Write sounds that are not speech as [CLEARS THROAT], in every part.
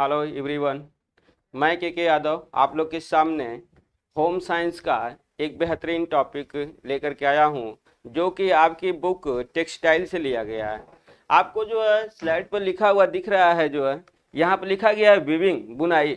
hello everyone मैं के के यादव आप लोग के सामने होम साइंस का एक बेहतरीन टॉपिक लेकर के आया हूँ जो कि आपकी बुक टेक्सटाइल से लिया गया है आपको जो है स्लाइड पर लिखा हुआ दिख रहा है जो है यहाँ पर लिखा गया है विविंग बुनाई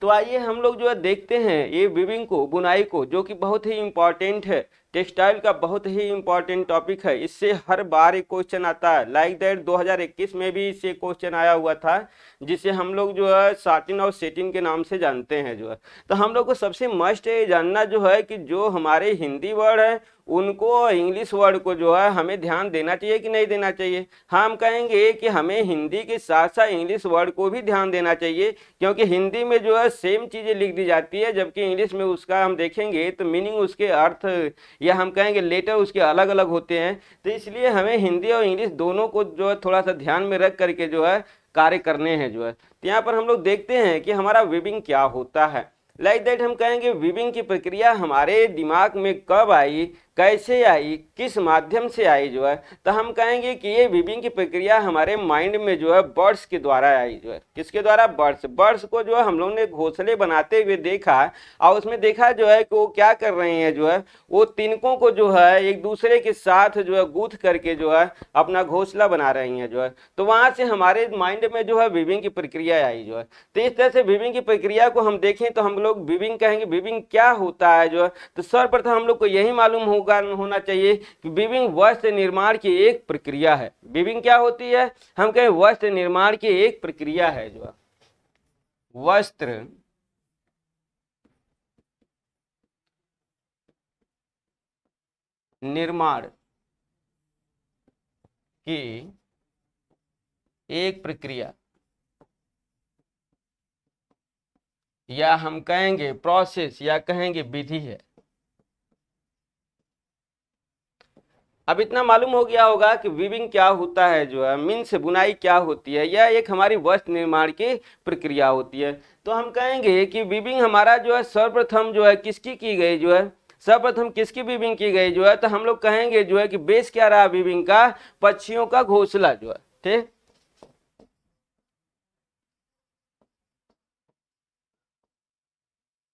तो आइए हम लोग जो है देखते हैं ये विविंग को बुनाई को जो कि बहुत ही इम्पॉर्टेंट है टेक्सटाइल का बहुत ही इम्पॉर्टेंट टॉपिक है इससे हर बार एक क्वेश्चन आता है लाइक दैट 2021 में भी इससे क्वेश्चन आया हुआ था जिसे हम लोग जो है साटिन और सेटिन के नाम से जानते हैं जो है तो हम लोग को सबसे मस्ट ये जानना जो है कि जो हमारे हिंदी वर्ड है उनको इंग्लिश वर्ड को जो है हमें ध्यान देना चाहिए कि नहीं देना चाहिए हाँ, हम कहेंगे कि हमें हिंदी के साथ साथ इंग्लिश वर्ड को भी ध्यान देना चाहिए क्योंकि हिंदी में जो है सेम चीज़ें लिख दी जाती है जबकि इंग्लिश में उसका हम देखेंगे तो मीनिंग उसके अर्थ या हम कहेंगे लेटर उसके अलग अलग होते हैं तो इसलिए हमें हिंदी और इंग्लिश दोनों को जो है थोड़ा सा ध्यान में रख करके जो है कार्य करने हैं जो है तो यहाँ पर हम लोग देखते हैं कि हमारा वीबिंग क्या होता है लाइक like दैट हम कहेंगे वीबिंग की प्रक्रिया हमारे दिमाग में कब आई कैसे आई किस माध्यम से आई जो है तो हम कहेंगे कि ये विविंग की प्रक्रिया हमारे माइंड में जो है बर्ड्स के द्वारा आई जो है किसके द्वारा बर्ड्स बर्ड्स को जो है हम लोग ने घोंसले बनाते हुए देखा और उसमें देखा जो है कि वो क्या कर रहे हैं जो है वो तिनकों को जो है एक दूसरे के साथ जो है गूथ करके जो है अपना घोंसला बना रही हैं जो है तो वहाँ से हमारे माइंड में जो है विविंग की प्रक्रिया आई जो है तो इस तरह से विविंग की प्रक्रिया को हम देखें तो हम लोग विविंग कहेंगे विविंग क्या होता है जो है तो सर्वप्रथम हम लोग को यही मालूम होगा कारण होना चाहिए बीविंग वस्त्र निर्माण की एक प्रक्रिया है बीविंग क्या होती है हम कहें वस्त्र निर्माण की एक प्रक्रिया है जो वस्त्र निर्माण की एक प्रक्रिया या हम कहेंगे प्रोसेस या कहेंगे विधि है अब इतना मालूम हो गया होगा कि वीविंग क्या होता है जो है मीन से बुनाई क्या होती है यह एक हमारी वस्त्र निर्माण की प्रक्रिया होती है तो हम कहेंगे कि वीविंग हमारा जो है सर्वप्रथम जो है किसकी की गई जो है सर्वप्रथम किसकी वीविंग की गई जो है तो हम लोग कहेंगे जो है कि बेस क्या रहा वीविंग का पक्षियों का घोसला जो है ठीक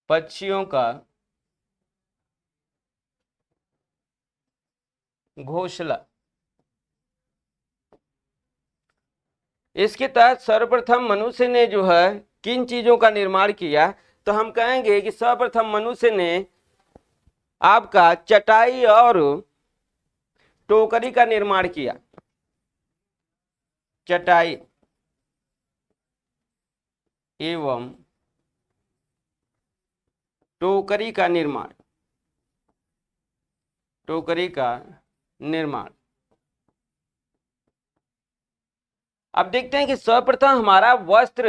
पक्षियों का घोषला इसके तहत सर्वप्रथम मनुष्य ने जो है किन चीजों का निर्माण किया तो हम कहेंगे कि सर्वप्रथम मनुष्य ने आपका चटाई और टोकरी का निर्माण किया चटाई एवं टोकरी का निर्माण टोकरी का निर्माण अब देखते हैं कि सर्वप्रथम हमारा वस्त्र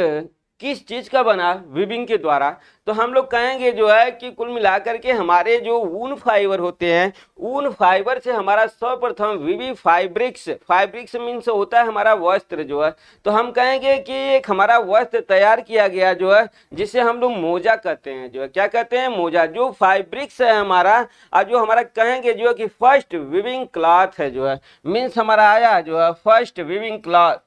किस चीज़ का बना विबिंग के द्वारा तो हम लोग कहेंगे जो है कि कुल मिलाकर के हमारे जो ऊन फाइबर होते हैं ऊन फाइबर से हमारा सर्वप्रथम विवी फाइब्रिक्स फाइब्रिक्स मीन्स होता है हमारा वस्त्र जो है तो हम कहेंगे कि एक हमारा वस्त्र तैयार किया गया जो है जिसे हम लोग मोजा कहते हैं जो है क्या कहते हैं मोजा जो फाइब्रिक्स है हमारा और जो हमारा कहेंगे जो है कि फर्स्ट विविंग क्लॉथ है जो है मीन्स हमारा आया जो है first weaving cloth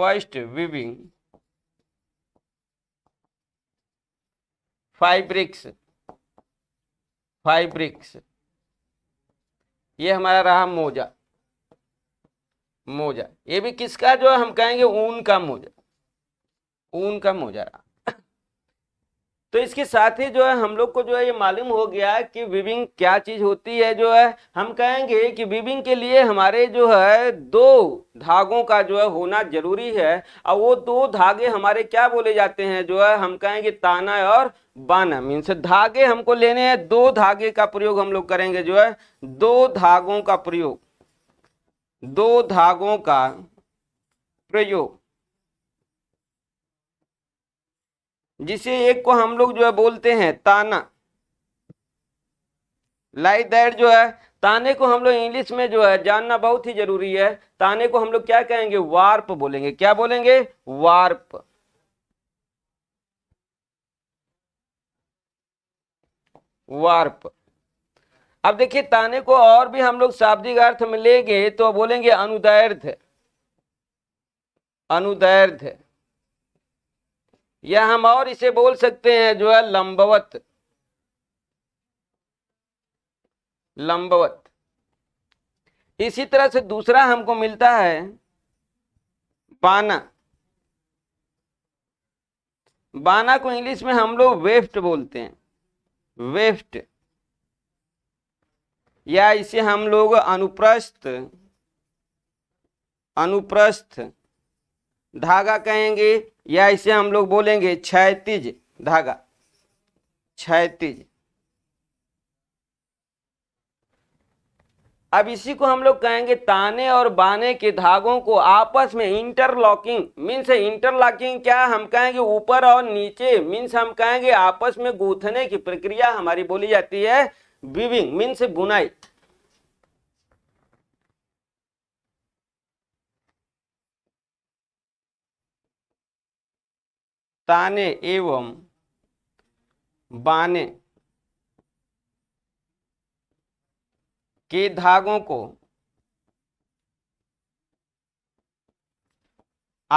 first weaving fabrics fabrics ये हमारा रहा मोजा मोजा ये भी किसका जो हम कहेंगे ऊन का मोजा ऊन का मोजा रहा तो इसके साथ ही जो है हम लोग को जो है ये मालूम हो गया कि विविंग क्या चीज़ होती है जो है हम कहेंगे कि विविंग के लिए हमारे जो है दो धागों का जो है होना जरूरी है और वो दो धागे हमारे क्या बोले जाते हैं जो है हम कहेंगे ताना और बाना मीन्स धागे हमको लेने हैं दो धागे का प्रयोग हम लोग करेंगे जो है दो धागों का प्रयोग दो धागों का प्रयोग जिसे एक को हम लोग जो है बोलते हैं ताना लाइक दैट जो है ताने को हम लोग इंग्लिश में जो है जानना बहुत ही जरूरी है ताने को हम लोग क्या कहेंगे वार्प बोलेंगे क्या बोलेंगे वार्प वार्प अब देखिए ताने को और भी हम लोग शाब्दिक अर्थ में लेंगे तो बोलेंगे अनुदैर्ध अनुदैर्ध्य या हम और इसे बोल सकते हैं जो है लंबवत लंबवत इसी तरह से दूसरा हमको मिलता है बाना बाना को इंग्लिश में हम लोग वेफ्ट बोलते हैं वेफ्ट या इसे हम लोग अनुप्रस्थ अनुप्रस्थ धागा कहेंगे या इसे हम लोग बोलेंगे क्षैतिज धागा क्षैतिज अब इसी को हम लोग कहेंगे ताने और बाने के धागों को आपस में इंटरलॉकिंग मीन्स इंटरलॉकिंग क्या हम कहेंगे ऊपर और नीचे मीन्स हम कहेंगे आपस में गूंथने की प्रक्रिया हमारी बोली जाती है बीविंग मीन्स बुनाई ताने एवं बाने के धागों को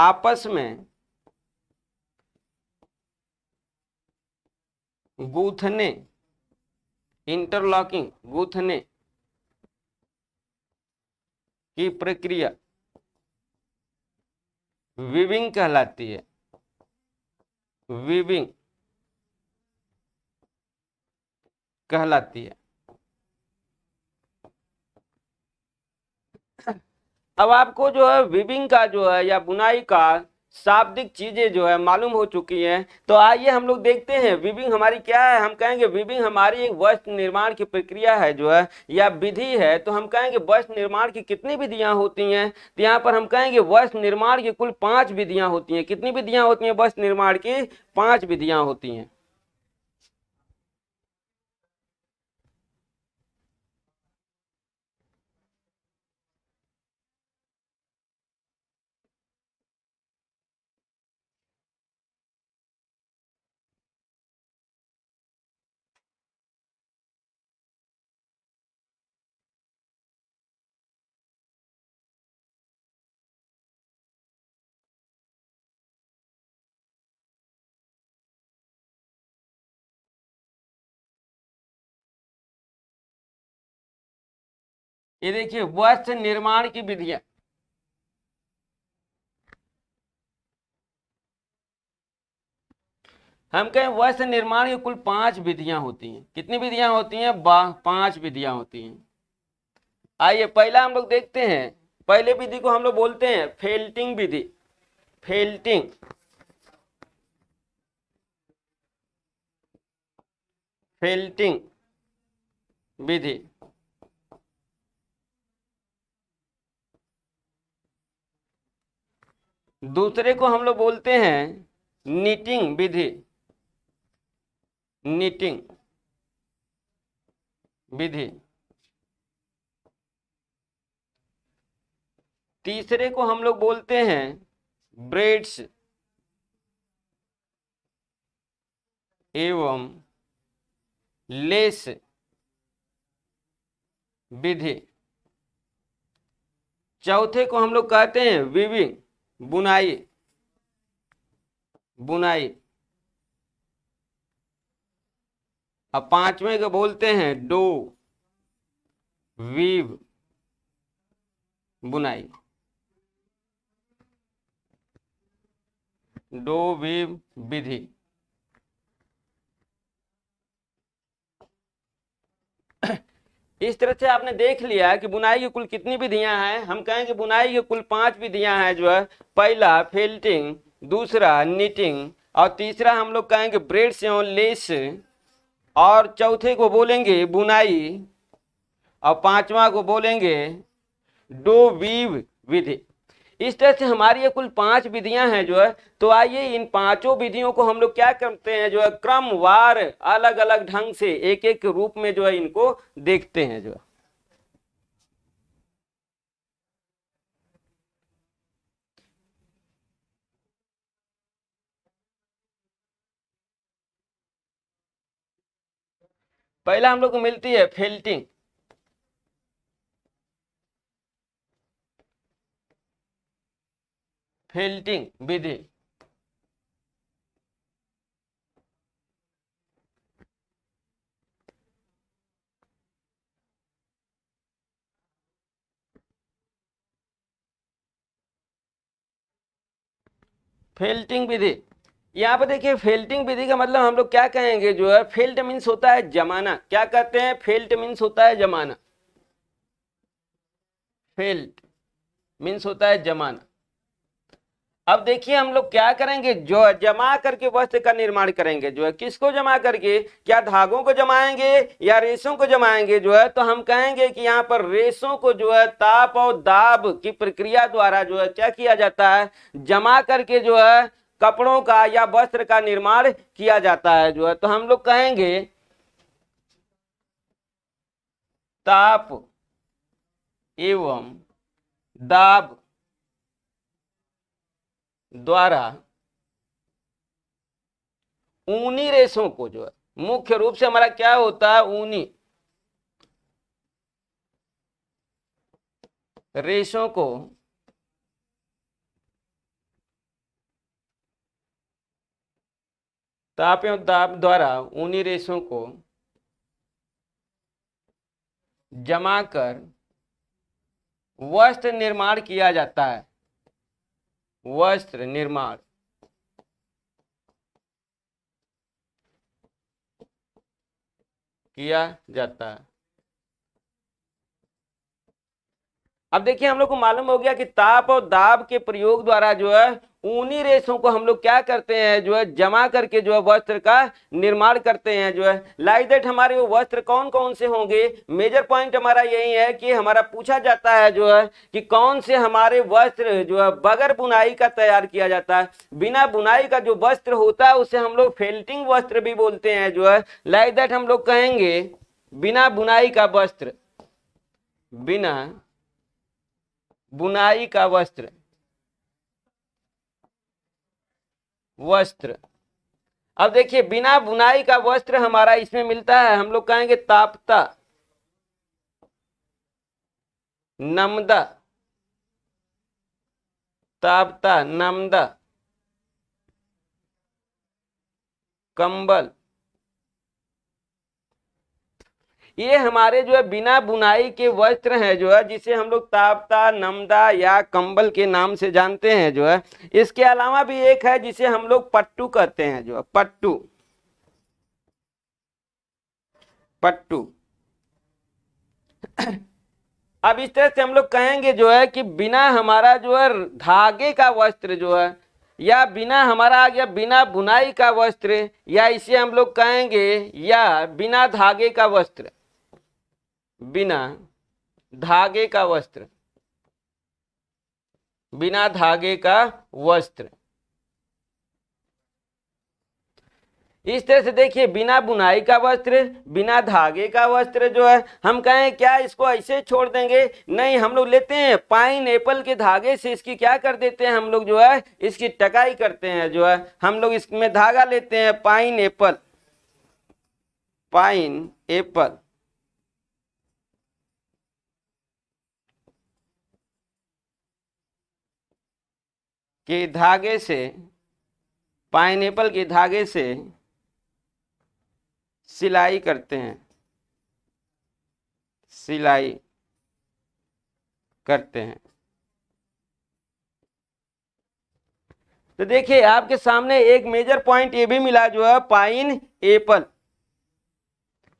आपस में गूथने इंटरलॉकिंग गूथने की प्रक्रिया विविंग कहलाती है वीविंग कहलाती है अब आपको जो है वीविंग का जो है या बुनाई का शाब्दिक चीज़ें जो है मालूम हो चुकी हैं तो आइए हम लोग देखते हैं विविंग हमारी क्या है हम कहेंगे विविंग हमारी एक वस्त्र निर्माण की प्रक्रिया है जो है या विधि है तो हम कहेंगे वस्त्र निर्माण की कितनी विधियां होती हैं तो यहाँ पर हम कहेंगे वस्त्र निर्माण की कुल पाँच विधियाँ होती हैं कितनी विधियाँ होती हैं वस्त्र निर्माण की पांच विधियाँ होती हैं ये देखिए वस्त्र निर्माण की विधियां हम कहें वस्त्र निर्माण की कुल पांच विधियां होती हैं कितनी विधियां होती हैं पांच विधियां होती हैं आइए पहला हम लोग देखते हैं पहले विधि को हम लोग बोलते हैं फेल्टिंग विधि फेल्टिंग फेल्टिंग विधि दूसरे को हम लोग बोलते हैं नीटिंग विधि नीटिंग विधि तीसरे को हम लोग बोलते हैं ब्रेड्स एवं लेस विधि चौथे को हम लोग कहते हैं विविंग बुनाई बुनाई अब पांचवें को बोलते हैं डो वीव बुनाई डो वीव विधि इस तरह से आपने देख लिया कि बुनाई की कुल कितनी विधियां हैं हम कहें कि बुनाई की कुल पांच विधियां हैं जो है पहला फेल्टिंग दूसरा नीटिंग और तीसरा हम लोग कहेंगे ब्रेड से लेस और चौथे को बोलेंगे बुनाई और पांचवा को बोलेंगे डो वीव विधि इस तरह से हमारी ये कुल पांच विधियां हैं जो है तो आइए इन पांचों विधियों को हम लोग क्या करते हैं जो है क्रमवार अलग अलग ढंग से एक एक रूप में जो है इनको देखते हैं जो है पहला हम लोग को मिलती है फेल्टिंग फिल्टिंग विधि फेल्टिंग विधि यहाँ पर देखिए फेल्टिंग विधि का मतलब हम लोग क्या कहेंगे जो है फेल्ट मीन्स होता है जमाना क्या कहते हैं फेल्ट मीन्स होता है जमाना फेल्ट मीन्स होता है जमाना अब देखिए हम लोग क्या करेंगे जो जमा करके वस्त्र का निर्माण करेंगे जो है किसको जमा करके क्या धागों को जमाएंगे या रेशों को जमाएंगे जो है तो हम कहेंगे कि यहाँ पर रेशों को जो है ताप और दाब की प्रक्रिया द्वारा जो है क्या किया जाता है जमा करके जो है कपड़ों का या वस्त्र का निर्माण किया जाता है जो है तो हम लोग कहेंगे ताप एवं दाब द्वारा ऊनी रेशों को जो है मुख्य रूप से हमारा क्या होता है ऊनी रेशों को तापों दाप द्वारा ऊनी रेशों को जमा कर वस्त्र निर्माण किया जाता है वस्त्र निर्माण किया जाता है अब देखिए हम लोग को मालूम हो गया कि ताप और दाब के प्रयोग द्वारा जो है ऊनी रेशों को हम लोग क्या करते हैं जो है जमा करके जो है वस्त्र का निर्माण करते हैं जो है लाइक दैट हमारे वो वस्त्र कौन कौन से होंगे मेजर पॉइंट हमारा यही है कि हमारा पूछा जाता है जो है कि कौन से हमारे वस्त्र जो है बगैर बुनाई का तैयार किया जाता है बिना बुनाई का जो वस्त्र होता है उसे हम लोग फेल्टिंग वस्त्र भी बोलते हैं जो है लाइक दैट हम लोग कहेंगे बिना बुनाई का वस्त्र बिना बुनाई का वस्त्र वस्त्र अब देखिए बिना बुनाई का वस्त्र हमारा इसमें मिलता है हम लोग कहेंगे तापता नमदा तापता नमदा कंबल ये हमारे जो है बिना बुनाई के वस्त्र हैं जो है जिसे हम लोग ताबता नमदा या कंबल के नाम से जानते हैं जो है इसके अलावा भी एक है जिसे हम लोग पट्टू कहते हैं जो है पट्टू पट्टू अब इस तरह से हम लोग कहेंगे जो है कि बिना हमारा जो है धागे का वस्त्र जो है या बिना हमारा आ गया बिना बुनाई का वस्त्र या इसे हम लोग कहेंगे या बिना धागे का वस्त्र बिना धागे का वस्त्र बिना धागे का वस्त्र इस तरह से देखिए बिना बुनाई का वस्त्र बिना धागे का वस्त्र जो है हम कहें क्या इसको ऐसे छोड़ देंगे नहीं हम लोग लेते हैं पाइन एप्पल के धागे से इसकी क्या कर देते हैं हम लोग जो है इसकी टकाई करते हैं जो है हम लोग इसमें धागा लेते हैं पाइन एप्पल पाइन एप्पल के धागे से पाइनएप्पल के धागे से सिलाई करते हैं सिलाई करते हैं तो देखिए आपके सामने एक मेजर पॉइंट ये भी मिला जो है पाइन एप्पल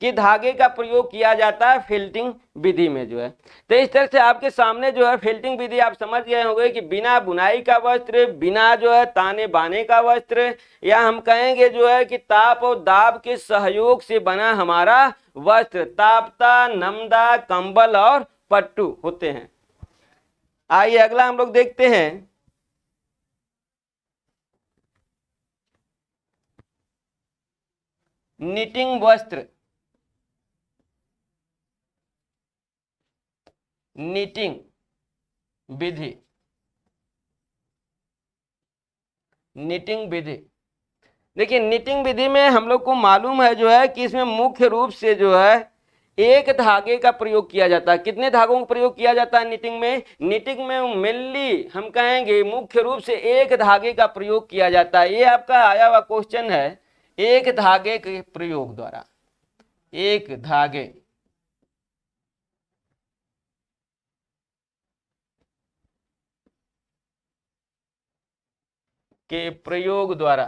कि धागे का प्रयोग किया जाता है फिल्टिंग विधि में जो है तो इस तरह से आपके सामने जो है फिल्टिंग विधि आप समझ गए होंगे कि बिना बुनाई का वस्त्र बिना जो है ताने बाने का वस्त्र या हम कहेंगे जो है कि ताप और दाब के सहयोग से बना हमारा वस्त्र तापता नमदा कंबल और पट्टू होते हैं आइए अगला हम लोग देखते हैं निटिंग वस्त्र नीटिंग विधि नीटिंग विधि देखिए नीटिंग विधि में हम लोग को मालूम है जो है कि इसमें मुख्य रूप से जो है एक धागे का प्रयोग किया जाता है कितने धागों का प्रयोग किया जाता है नीटिंग में नीटिंग में मेनली हम कहेंगे मुख्य रूप से एक धागे का प्रयोग किया जाता है ये आपका आया हुआ क्वेश्चन है एक धागे के प्रयोग द्वारा एक धागे के प्रयोग द्वारा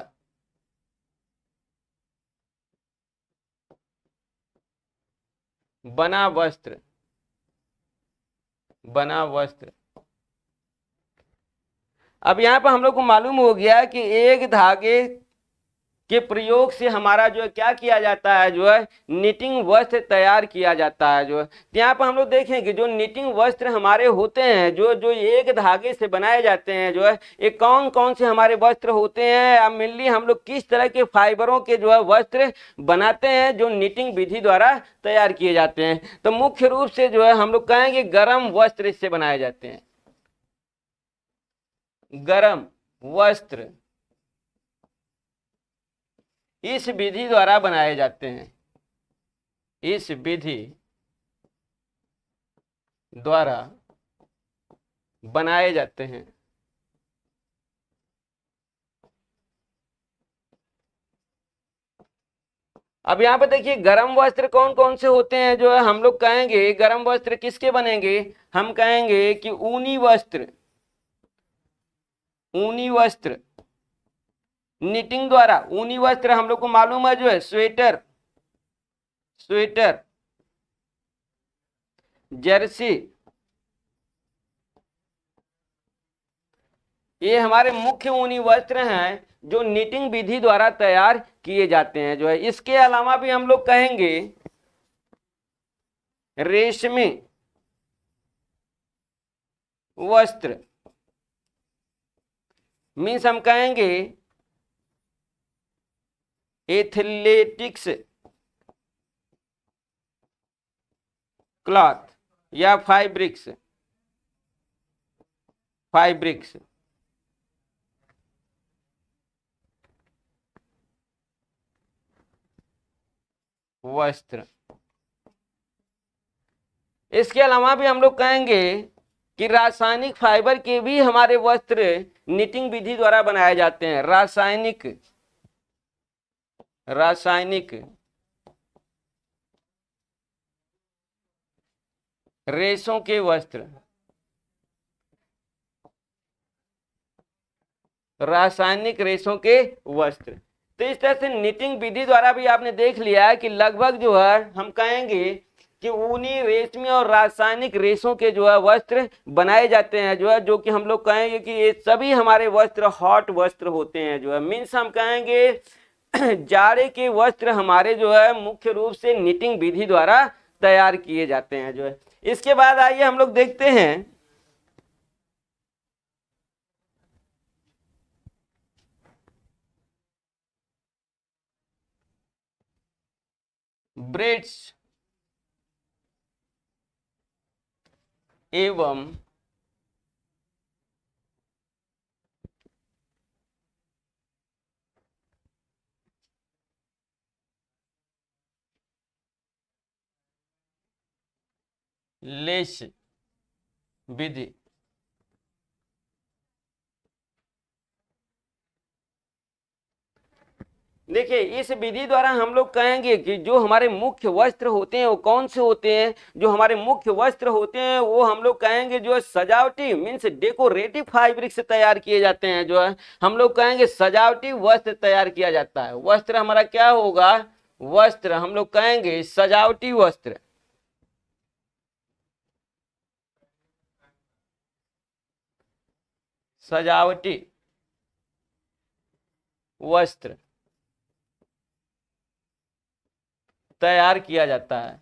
बना वस्त्र बना वस्त्र अब यहां पर हम लोग को मालूम हो गया कि एक धागे के प्रयोग से हमारा जो है क्या किया जाता है जो है निटिंग वस्त्र तैयार किया जाता है जो है तो यहाँ पर हम लोग देखें कि जो निटिंग वस्त्र हमारे होते हैं जो जो एक धागे से बनाए जाते हैं जो है ये कौन कौन से हमारे वस्त्र होते हैं अब मेनली हम लोग किस तरह के फाइबरों के जो है वस्त्र बनाते हैं जो निटिंग विधि द्वारा तैयार किए जाते हैं तो मुख्य रूप से जो है हम लोग कहेंगे गर्म वस्त्र इससे बनाए जाते हैं गर्म वस्त्र इस विधि द्वारा बनाए जाते हैं इस विधि द्वारा बनाए जाते हैं अब यहां पर देखिए गर्म वस्त्र कौन कौन से होते हैं जो है हम लोग कहेंगे गर्म वस्त्र किसके बनेंगे हम कहेंगे कि ऊनी वस्त्र ऊनी वस्त्र निटिंग द्वारा ऊनी वस्त्र हम लोग को मालूम है जो है स्वेटर स्वेटर जर्सी ये हमारे मुख्य ऊनी वस्त्र हैं जो निटिंग विधि द्वारा तैयार किए जाते हैं जो है इसके अलावा भी हम लोग कहेंगे रेशमी वस्त्र मीन्स हम कहेंगे एथलेटिक्स क्लॉथ या फाइब्रिक्स फाइब्रिक्स वस्त्र इसके अलावा भी हम लोग कहेंगे कि रासायनिक फाइबर के भी हमारे वस्त्र निटिंग विधि द्वारा बनाए जाते हैं रासायनिक रासायनिक रेशों के वस्त्र रासायनिक रेशों के वस्त्र तो इस तरह से निटिंग विधि द्वारा भी आपने देख लिया कि लगभग जो है हम कहेंगे कि ऊनी रेशमी और रासायनिक रेशों के जो है वस्त्र बनाए जाते हैं जो है जो कि हम लोग कहेंगे कि ये सभी हमारे वस्त्र हॉट वस्त्र होते हैं जो है मीन्स हम कहेंगे [CLEARS THROAT] जाड़े के वस्त्र हमारे जो है मुख्य रूप से निटिंग विधि द्वारा तैयार किए जाते हैं जो है इसके बाद आइए हम लोग देखते हैं ब्रेड्स एवं लेश विधि देखिए इस विधि द्वारा हम लोग कहेंगे कि जो हमारे मुख्य वस्त्र होते हैं वो कौन से होते हैं जो हमारे मुख्य वस्त्र होते हैं वो हम लोग कहेंगे जो सजावटी मीन्स डेकोरेटिव फाइब्रिक से तैयार किए जाते हैं जो है हम लोग कहेंगे सजावटी वस्त्र तैयार किया जाता है वस्त्र हमारा क्या होगा वस्त्र हम लोग कहेंगे सजावटी वस्त्र सजावटी वस्त्र तैयार किया जाता है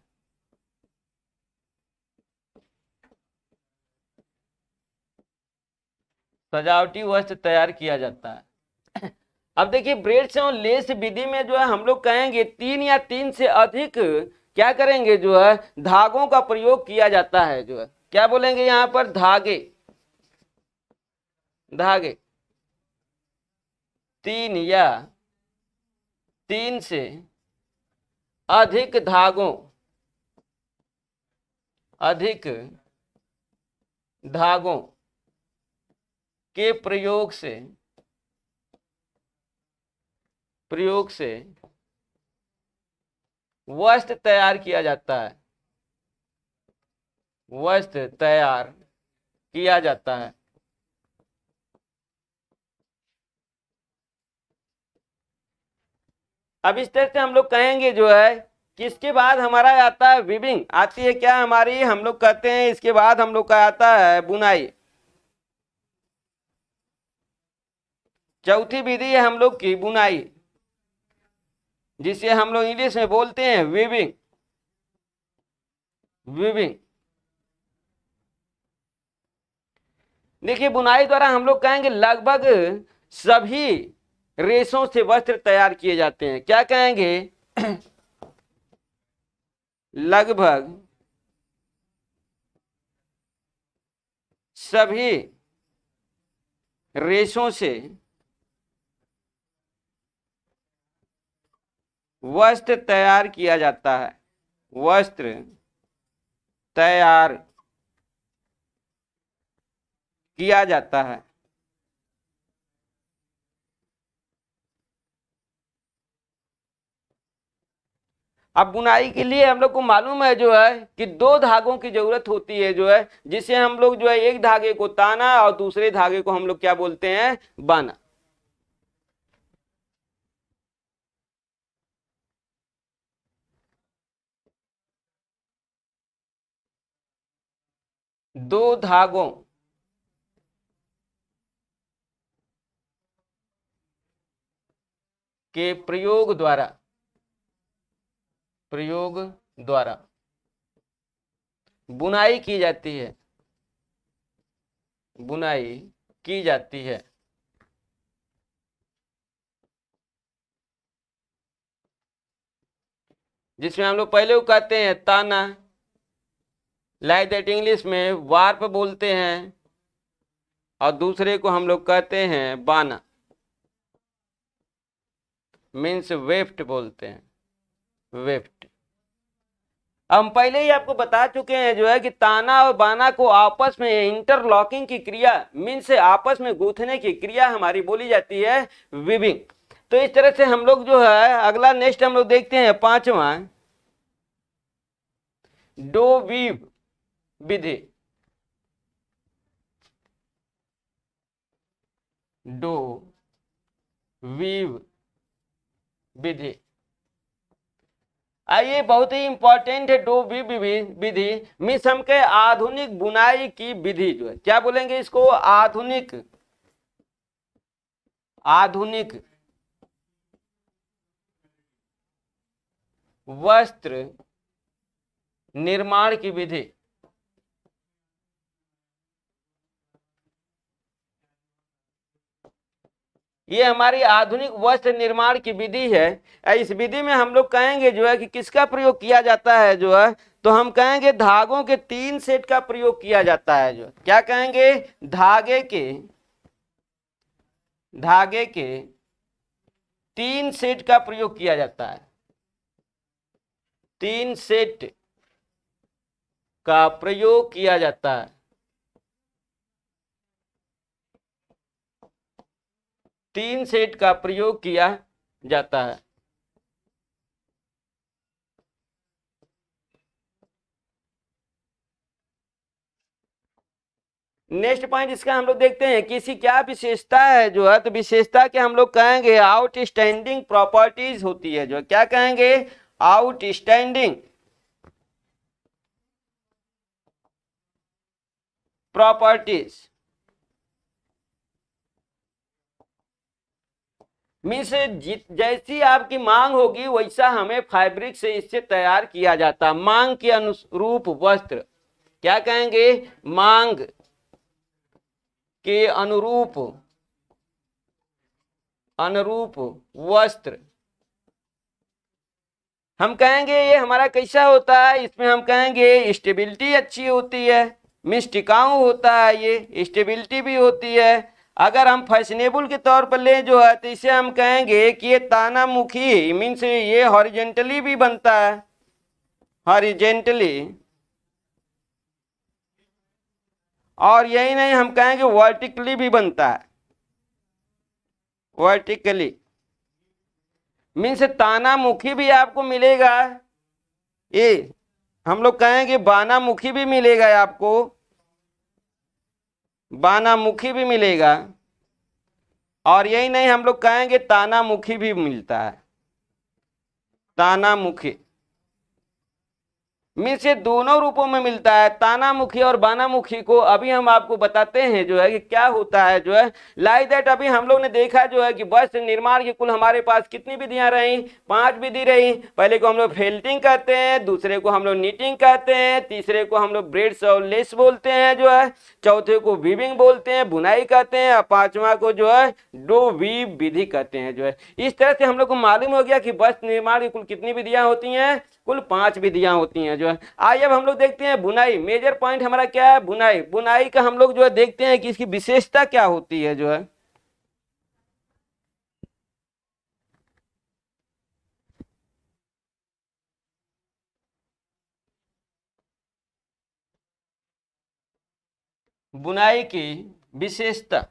सजावटी वस्त्र तैयार किया जाता है अब देखिए ब्रेड से लेस विधि में जो है हम लोग कहेंगे तीन या तीन से अधिक क्या करेंगे जो है धागों का प्रयोग किया जाता है जो है क्या बोलेंगे यहां पर धागे धागे तीन या तीन से अधिक धागों अधिक धागों के प्रयोग से प्रयोग से वस्त्र तैयार किया जाता है वस्त्र तैयार किया जाता है अब इस तरह से हम लोग कहेंगे जो है कि इसके बाद हमारा आता है विविंग आती है क्या हमारी हम लोग कहते हैं इसके बाद हम लोग का आता है बुनाई चौथी विधि है हम लोग की बुनाई जिसे हम लोग इंग्लिश में बोलते हैं विविंग विविंग देखिए बुनाई द्वारा हम लोग कहेंगे लगभग सभी रेशों से वस्त्र तैयार किए जाते हैं क्या कहेंगे लगभग सभी रेशों से वस्त्र तैयार किया जाता है वस्त्र तैयार किया जाता है अब बुनाई के लिए हम लोग को मालूम है जो है कि दो धागों की जरूरत होती है जो है जिसे हम लोग जो है एक धागे को ताना और दूसरे धागे को हम लोग क्या बोलते हैं बाना दो धागों के प्रयोग द्वारा प्रयोग द्वारा बुनाई की जाती है बुनाई की जाती है जिसमें हम लोग पहले कहते हैं ताना लाइक दैट इंग्लिश में वार्प बोलते हैं और दूसरे को हम लोग कहते हैं बाना मीन्स वेफ्ट बोलते हैं वेफ्ट हम पहले ही आपको बता चुके हैं जो है कि ताना और बाना को आपस में इंटरलॉकिंग की क्रिया मीन से आपस में गूंथने की क्रिया हमारी बोली जाती है विविंग तो इस तरह से हम लोग जो है अगला नेक्स्ट हम लोग देखते हैं पांचवा डो वीव विधि डो वीव विधि ये बहुत ही इंपॉर्टेंट है डोबी विधि मिसम के आधुनिक बुनाई की विधि जो है क्या बोलेंगे इसको आधुनिक आधुनिक वस्त्र निर्माण की विधि ये हमारी आधुनिक वस्त्र निर्माण की विधि है इस विधि में हम लोग कहेंगे जो है कि किसका प्रयोग किया जाता है जो है तो हम कहेंगे धागों के तीन सेट का प्रयोग किया जाता है जो क्या कहेंगे धागे के धागे के तीन सेट का प्रयोग किया जाता है तीन सेट का प्रयोग किया जाता है तीन सेट का प्रयोग किया जाता है नेक्स्ट पॉइंट इसका हम लोग देखते हैं कि क्या विशेषता है जो है तो विशेषता के हम लोग कहेंगे आउटस्टैंडिंग प्रॉपर्टीज होती है जो क्या कहेंगे आउटस्टैंडिंग प्रॉपर्टीज मीन्स जैसी आपकी मांग होगी वैसा हमें फैब्रिक से इससे तैयार किया जाता मांग के अनुरूप वस्त्र क्या कहेंगे मांग के अनुरूप अनुरूप वस्त्र हम कहेंगे ये हमारा कैसा होता है इसमें हम कहेंगे स्टेबिलिटी अच्छी होती है मीन्स टिकाऊ होता है ये स्टेबिलिटी भी होती है अगर हम फैशनेबल के तौर पर ले जो है तो इसे हम कहेंगे कि ये ताना मुखी मीन्स ये हॉरिजेंटली भी बनता है हॉरिजेंटली और यही नहीं हम कहेंगे वर्टिकली भी बनता है वर्टिकली मीन्स ताना मुखी भी आपको मिलेगा ये हम लोग कहेंगे बाना मुखी भी मिलेगा आपको बाना मुखी भी मिलेगा और यही नहीं हम लोग कहेंगे ताना मुखी भी मिलता है ताना मुखी में से दोनों रूपों में मिलता है ताना मुखी और बाना मुखी को अभी हम आपको बताते हैं जो है कि क्या होता है जो है लाइक दैट अभी हम लोग ने देखा जो है कि वस्त्र निर्माण की कुल हमारे पास कितनी विधियां रही पांच विधि रही पहले को हम लोग फेल्टिंग कहते हैं दूसरे को हम लोग नीटिंग कहते हैं तीसरे को हम लोग ब्रेड्स और लेस बोलते हैं जो है चौथे को वीविंग बोलते हैं बुनाई कहते हैं और पांचवा को जो है डो वी विधि कहते हैं जो है इस तरह से हम लोग को मालूम हो गया कि वस्त्र निर्माण की कुल कितनी विधियां होती हैं कुल पांच विधियां होती हैं जो है आइए अब हम लोग देखते हैं बुनाई मेजर पॉइंट हमारा क्या है बुनाई बुनाई का हम लोग जो है देखते हैं कि इसकी विशेषता क्या होती है जो है बुनाई की विशेषता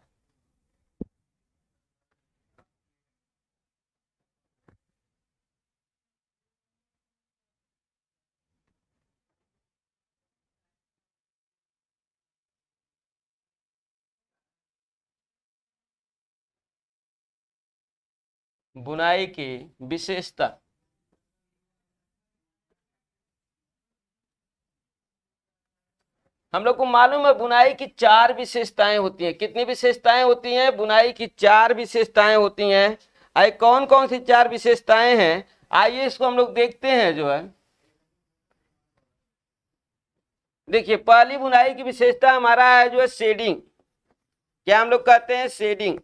बुनाई की विशेषता हम लोग को मालूम है बुनाई की चार विशेषताएं होती हैं कितनी विशेषताएं होती हैं बुनाई की चार विशेषताएं होती हैं आई कौन कौन सी चार विशेषताएं हैं आइए इसको हम लोग देखते हैं जो है देखिए पहली बुनाई की विशेषता हमारा है जो है शेडिंग क्या हम लोग कहते हैं शेडिंग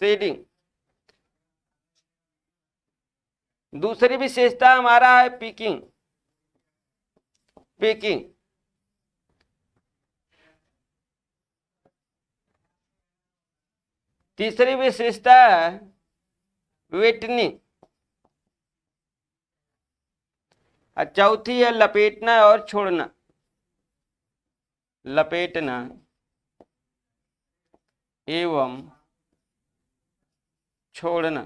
शेडिंग दूसरी विशेषता हमारा है पिकिंग पिकिंग तीसरी विशेषता है वेटनिंग चौथी है लपेटना और छोड़ना लपेटना एवं छोड़ना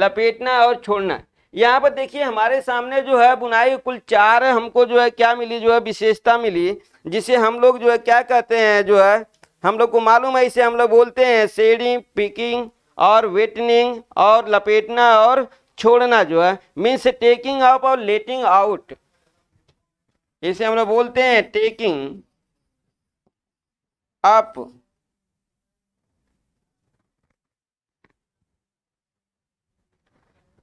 लपेटना और छोड़ना यहाँ पर देखिए हमारे सामने जो है बुनाई कुल चार हमको जो है क्या मिली जो है विशेषता मिली जिसे हम लोग जो है क्या कहते हैं जो है हम लोग को मालूम है इसे हम लोग बोलते हैं शेडिंग पिकिंग और वेटनिंग और लपेटना और छोड़ना जो है मीन्स टेकिंग अप और लेटिंग आउट इसे हम लोग बोलते हैं टेकिंग अप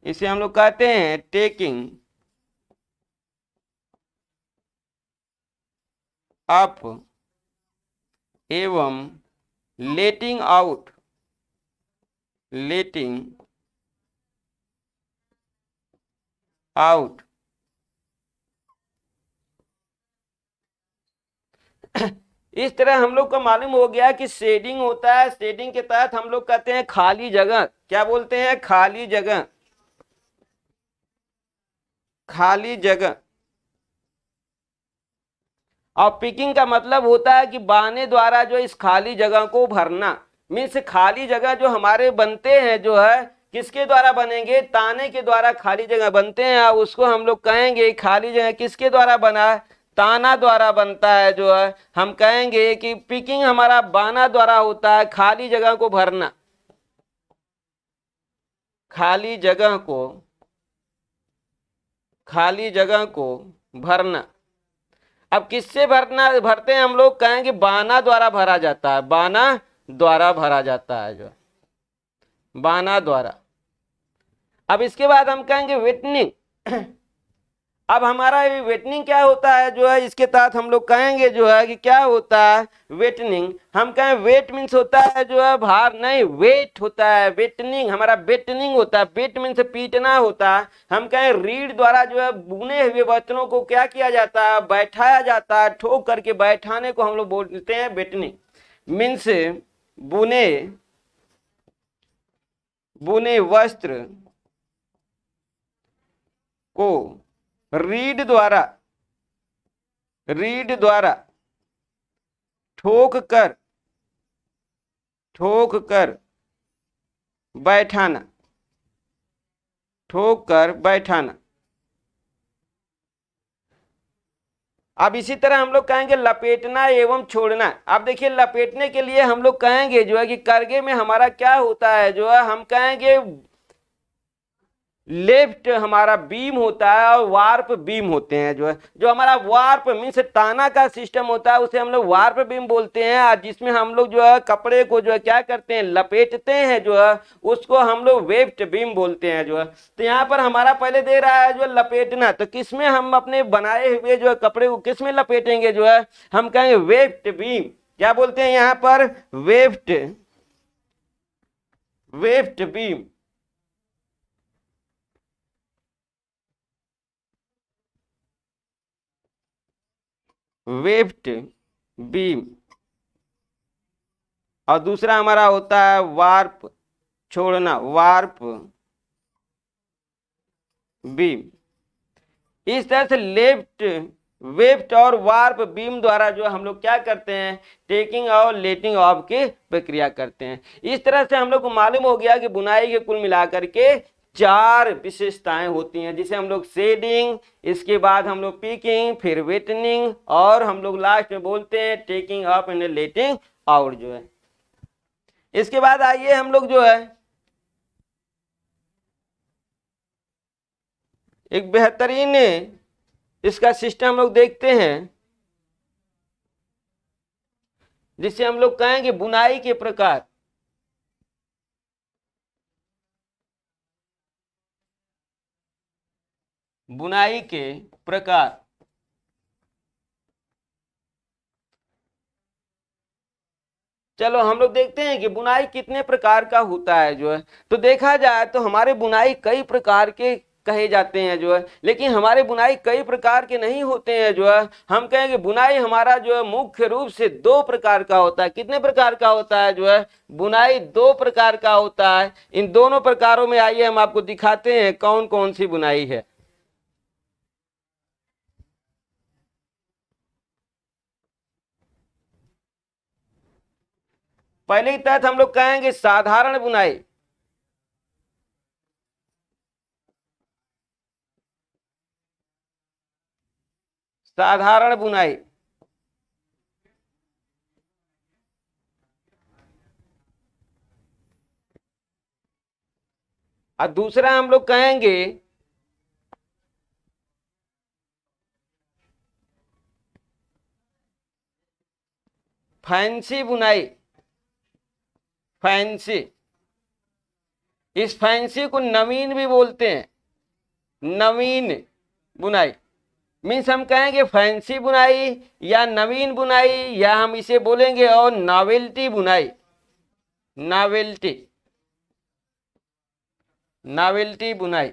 इसे हम लोग कहते हैं टेकिंग अप एवं लेटिंग आउट लेटिंग आउट इस तरह हम लोग को मालूम हो गया कि शेडिंग होता है शेडिंग के तहत हम लोग कहते हैं खाली जगह क्या बोलते हैं खाली जगह खाली जगह और पिकिंग का मतलब होता है कि बाने द्वारा जो इस खाली जगह को भरना मीन्स खाली जगह जो हमारे बनते हैं जो है किसके द्वारा बनेंगे ताने के द्वारा खाली जगह बनते हैं और उसको हम लोग कहेंगे खाली जगह किसके द्वारा बना है ताना द्वारा बनता है जो है हम कहेंगे कि पिकिंग हमारा बाना द्वारा होता है खाली जगह को भरना खाली जगह को खाली जगह को भरना अब किससे भरना भरते हैं हम लोग कहेंगे बाना द्वारा भरा जाता है बाना द्वारा भरा जाता है जो बाना द्वारा अब इसके बाद हम कहेंगे विटनिंग अब हमारा वेटनिंग क्या होता है जो है इसके तहत हम लोग कहेंगे जो है कि क्या होता है वेटनिंग हम कहें वेट मीन्स होता है जो है भार नहीं वेट होता है वेटनिंग हमारा वेटनिंग होता है वेट मीन्स पीटना होता है हम कहें रीढ़ द्वारा जो है बुने हुए बर्तनों को क्या किया जाता है बैठाया जाता है ठोक करके बैठाने को हम लोग बोलते हैं वेटनिंग मीन्स बुने बुने वस्त्र को रीड द्वारा रीड द्वारा ठोक कर ठोक कर बैठाना ठोक कर बैठाना अब इसी तरह हम लोग कहेंगे लपेटना एवं छोड़ना अब देखिए लपेटने के लिए हम लोग कहेंगे जो है कि करगे में हमारा क्या होता है जो है हम कहेंगे लेफ्ट हमारा बीम होता है और वार्प बीम होते हैं जो है जो हमारा वार्प मीन्स ताना का सिस्टम होता है उसे हम लोग वार्प बीम बोलते हैं और जिसमें हम लोग जो है कपड़े को जो है क्या करते हैं लपेटते हैं जो है उसको हम लोग वेफ्ट बीम बोलते हैं जो है तो यहाँ पर हमारा पहले दे रहा है जो है लपेटना तो किसमें हम अपने बनाए हुए जो है कपड़े को किस में लपेटेंगे जो है हम कहेंगे वेफ्ट बीम क्या बोलते हैं यहाँ पर weft weft beam weft beam और दूसरा हमारा होता है वार्प छोड़ना वार्प बीम इस तरह से लेफ्ट वेफ्ट और वार्प बीम द्वारा जो हम लोग क्या करते हैं टेकिंग और लेटिंग ऑफ की प्रक्रिया करते हैं इस तरह से हम लोग को मालूम हो गया कि बुनाई के कुल मिलाकर के चार विशेषताएं होती हैं जिसे हम लोग शेडिंग इसके बाद हम लोग पीकिंग फिर वेटनिंग और हम लोग लास्ट में बोलते हैं taking up and letting out जो है इसके बाद आइए हम लोग जो है एक बेहतरीन इसका सिस्टम हम लोग देखते हैं जिसे हम लोग कहेंगे बुनाई के प्रकार बुनाई के प्रकार चलो हम लोग देखते हैं कि बुनाई कितने प्रकार का होता है जो है तो देखा जाए तो हमारे बुनाई कई प्रकार के कहे जाते हैं जो है लेकिन हमारे बुनाई कई प्रकार के नहीं होते हैं जो है हम कहेंगे बुनाई हमारा जो है मुख्य रूप से दो प्रकार का होता है कितने प्रकार का होता है जो है बुनाई दो प्रकार का होता है इन दोनों प्रकारों में आइए हम आपको दिखाते हैं कौन कौन सी बुनाई है पहले ही तहत हम लोग कहेंगे साधारण बुनाई साधारण बुनाई और दूसरा हम लोग कहेंगे फैंसी बुनाई फैंसी इस फैंसी को नवीन भी बोलते हैं नवीन बुनाई मीन्स हम कहेंगे फैंसी बुनाई या नवीन बुनाई या हम इसे बोलेंगे और नावेल्टी बुनाई नावेल्टी नावेल्टी बुनाई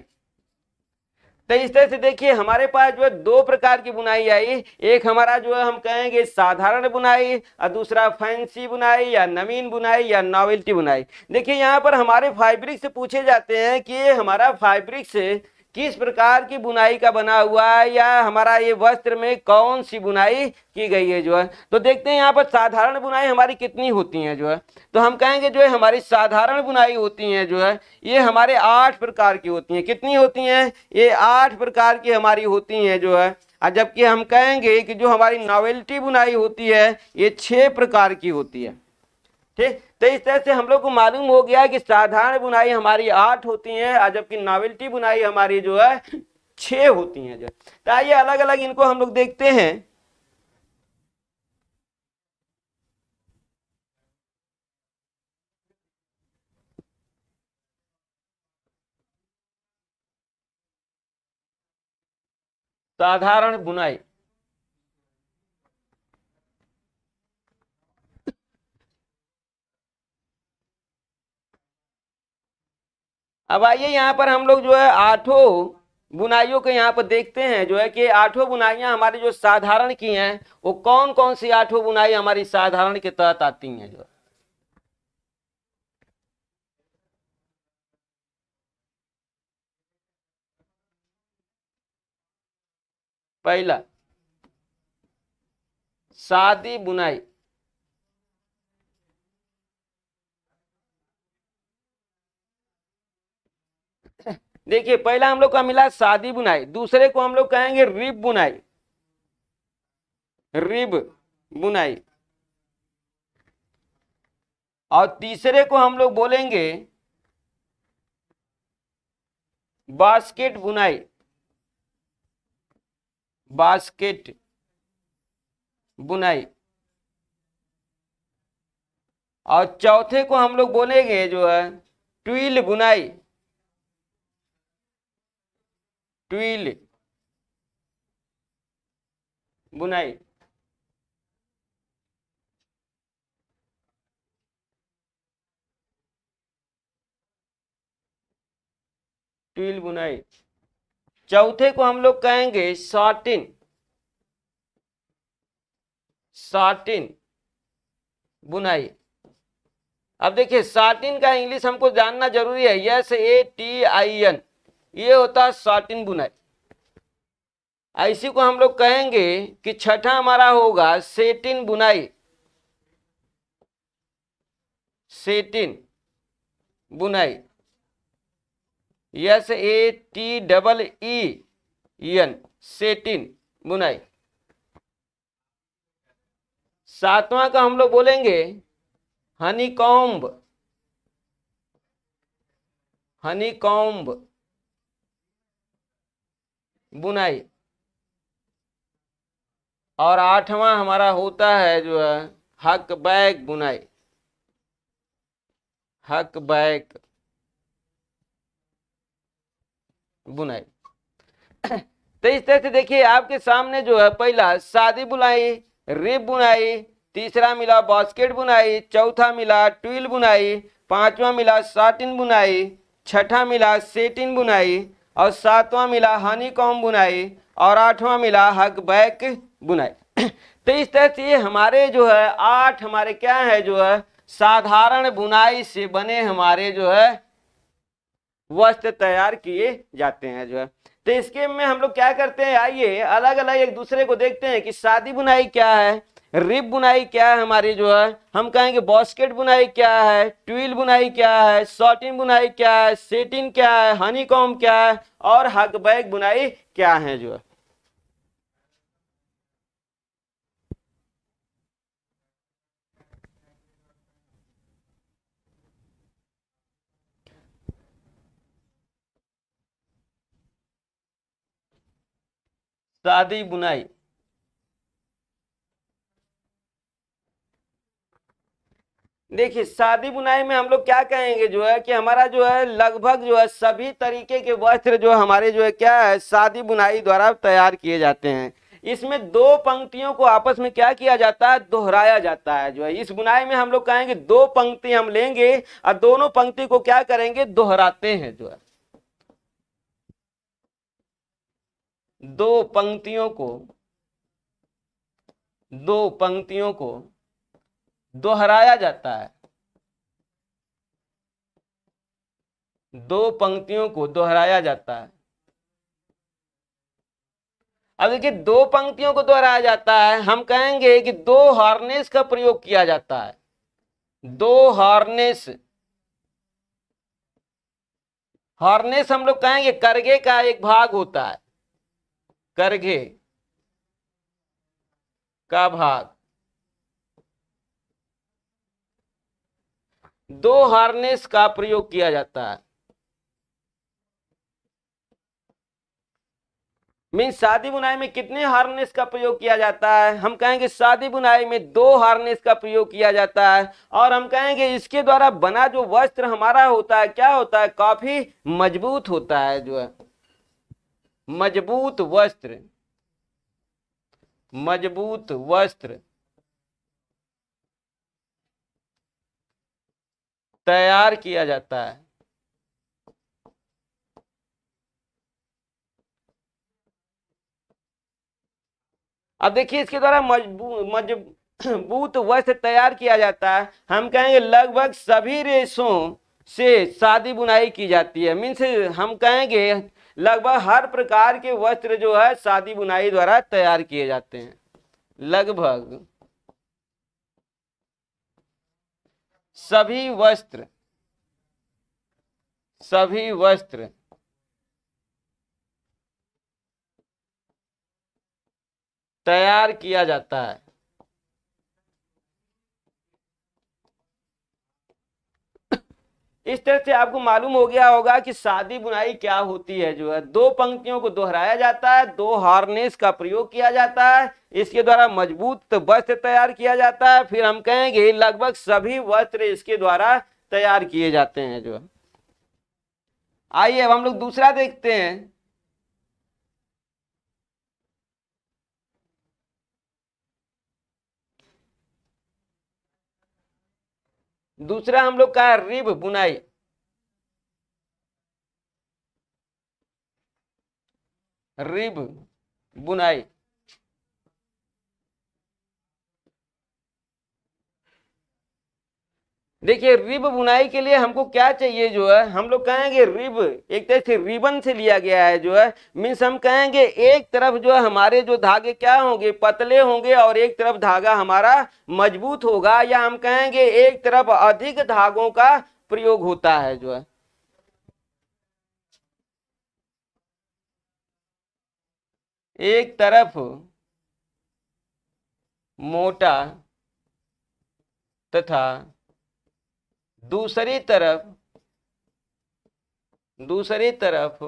तो इस तरह से देखिए हमारे पास जो है दो प्रकार की बुनाई आई एक हमारा जो है हम कहेंगे साधारण बुनाई और दूसरा फैंसी बुनाई या नवीन बुनाई या नॉवेल्टी बुनाई देखिए यहाँ पर हमारे फाइब्रिक्स से पूछे जाते हैं कि हमारा फाइब्रिक्स से किस प्रकार की बुनाई का बना हुआ है या हमारा ये वस्त्र में कौन सी बुनाई की गई है जो है तो देखते हैं यहाँ पर साधारण बुनाई हमारी कितनी होती है जो है तो हम कहेंगे जो है हमारी साधारण बुनाई होती है जो है ये हमारे आठ प्रकार की होती हैं कितनी होती हैं ये आठ प्रकार की हमारी होती हैं जो है और जबकि हम कहेंगे कि जो हमारी नॉवेल्टी बुनाई होती है ये छः प्रकार की होती है ठीक तो इस तरह से हम लोग को मालूम हो गया कि साधारण बुनाई हमारी आठ होती है जबकि नावल्टी बुनाई हमारी जो है छ होती है जो तो आइए अलग अलग इनको हम लोग देखते हैं साधारण बुनाई अब आइए यहाँ पर हम लोग जो है आठों बुनाइयों को यहाँ पर देखते हैं जो है कि आठों बुनाइयाँ हमारी जो साधारण की हैं वो कौन कौन सी आठों बुनाई हमारी साधारण के तहत आती हैं जो पहला शादी बुनाई देखिए पहला हम लोग का मिला शादी बुनाई दूसरे को हम लोग कहेंगे रिब बुनाई रिब बुनाई और तीसरे को हम लोग बोलेंगे बास्केट बुनाई बास्केट बुनाई और चौथे को हम लोग बोलेंगे जो है ट्विल बुनाई ट्विल बुनाई ट्विल बुनाई चौथे को हम लोग कहेंगे साटिन साटिन बुनाई अब देखिए साटिन का इंग्लिश हमको जानना जरूरी है S A T I N ये होता है साटिन बुनाई ऐसी को हम लोग कहेंगे कि छठा हमारा होगा सेटिन बुनाई सेटिन बुनाई S A T double E N satin बुनाई सातवां का हम लोग बोलेंगे हनीकॉम्ब हनीकॉम्ब बुनाई और आठवां हमारा होता है जो है हक बैग बुनाई हक बैग बुनाई [COUGHS] तो इस तरह से देखिए आपके सामने जो है पहला शादी बुनाई रिब बुनाई तीसरा मिला बास्केट बुनाई चौथा मिला ट्विल बुनाई पांचवा मिला साटिन बुनाई छठा मिला सेटिन बुनाई और सातवां मिला हनी कॉम बुनाई और आठवां मिला हक बैक बुनाई [CLEARS THROAT] तो इस तरह से हमारे जो है आठ हमारे क्या है जो है साधारण बुनाई से बने हमारे जो है वस्त्र तैयार किए जाते हैं जो है तो इसके में हम लोग क्या करते हैं आइए अलग अलग एक दूसरे को देखते हैं कि सादी बुनाई क्या है रिप बुनाई क्या है हमारी जो है हम कहेंगे बॉस्केट बुनाई क्या है ट्विल बुनाई क्या है सॉटिन बुनाई क्या है सेटिन क्या है हनीकॉम क्या है और हकबैग बुनाई क्या है जो है शादी बुनाई देखिए शादी बुनाई में हम लोग क्या कहेंगे जो है कि हमारा जो है लगभग जो है सभी तरीके के वस्त्र जो है हमारे जो है क्या है शादी बुनाई द्वारा तैयार किए जाते हैं इसमें दो पंक्तियों को आपस में क्या किया जाता है दोहराया जाता है जो है इस बुनाई में हम लोग कहेंगे दो पंक्ति हम लेंगे और दोनों पंक्ति को क्या करेंगे दोहराते हैं जो है दो पंक्तियों को दो पंक्तियों को दोहराया जाता है दो पंक्तियों को दोहराया जाता है अब देखिए दो पंक्तियों को दोहराया जाता है हम कहेंगे कि दो हार्नेस का प्रयोग किया जाता है दो हार्नेस हार्नेस हम लोग कहेंगे करघे का एक भाग होता है करघे का भाग दो हार्नेस का प्रयोग किया जाता है मीन शादी बुनाई में कितने हार्नेस का प्रयोग किया जाता है हम कहेंगे शादी बुनाई में दो हार्नेस का प्रयोग किया जाता है और हम कहेंगे इसके द्वारा बना जो वस्त्र हमारा होता है क्या होता है काफी मजबूत होता है जो है मजबूत वस्त्र मजबूत वस्त्र तैयार किया जाता है अब देखिए इसके द्वारा मजबूत वस्त्र तैयार किया जाता है हम कहेंगे लगभग सभी रेशों से शादी बुनाई की जाती है मीन्स हम कहेंगे लगभग हर प्रकार के वस्त्र जो है शादी बुनाई द्वारा तैयार किए जाते हैं लगभग सभी वस्त्र सभी वस्त्र तैयार किया जाता है इस तरह से आपको मालूम हो गया होगा कि सादी बुनाई क्या होती है जो है दो पंक्तियों को दोहराया जाता है दो हार्नेस का प्रयोग किया जाता है इसके द्वारा मजबूत वस्त्र तैयार किया जाता है फिर हम कहेंगे लगभग सभी वस्त्र इसके द्वारा तैयार किए जाते हैं जो आइए अब हम लोग दूसरा देखते हैं दूसरा हम लोग का रिब बुनाई रिब बुनाई देखिए रिब बुनाई के लिए हमको क्या चाहिए जो है हम लोग कहेंगे रिब एक तरह से रिबन से लिया गया है जो है मीन्स हम कहेंगे एक तरफ जो है हमारे जो धागे क्या होंगे पतले होंगे और एक तरफ धागा हमारा मजबूत होगा या हम कहेंगे एक तरफ अधिक धागों का प्रयोग होता है जो है एक तरफ मोटा तथा दूसरी तरफ दूसरी तरफ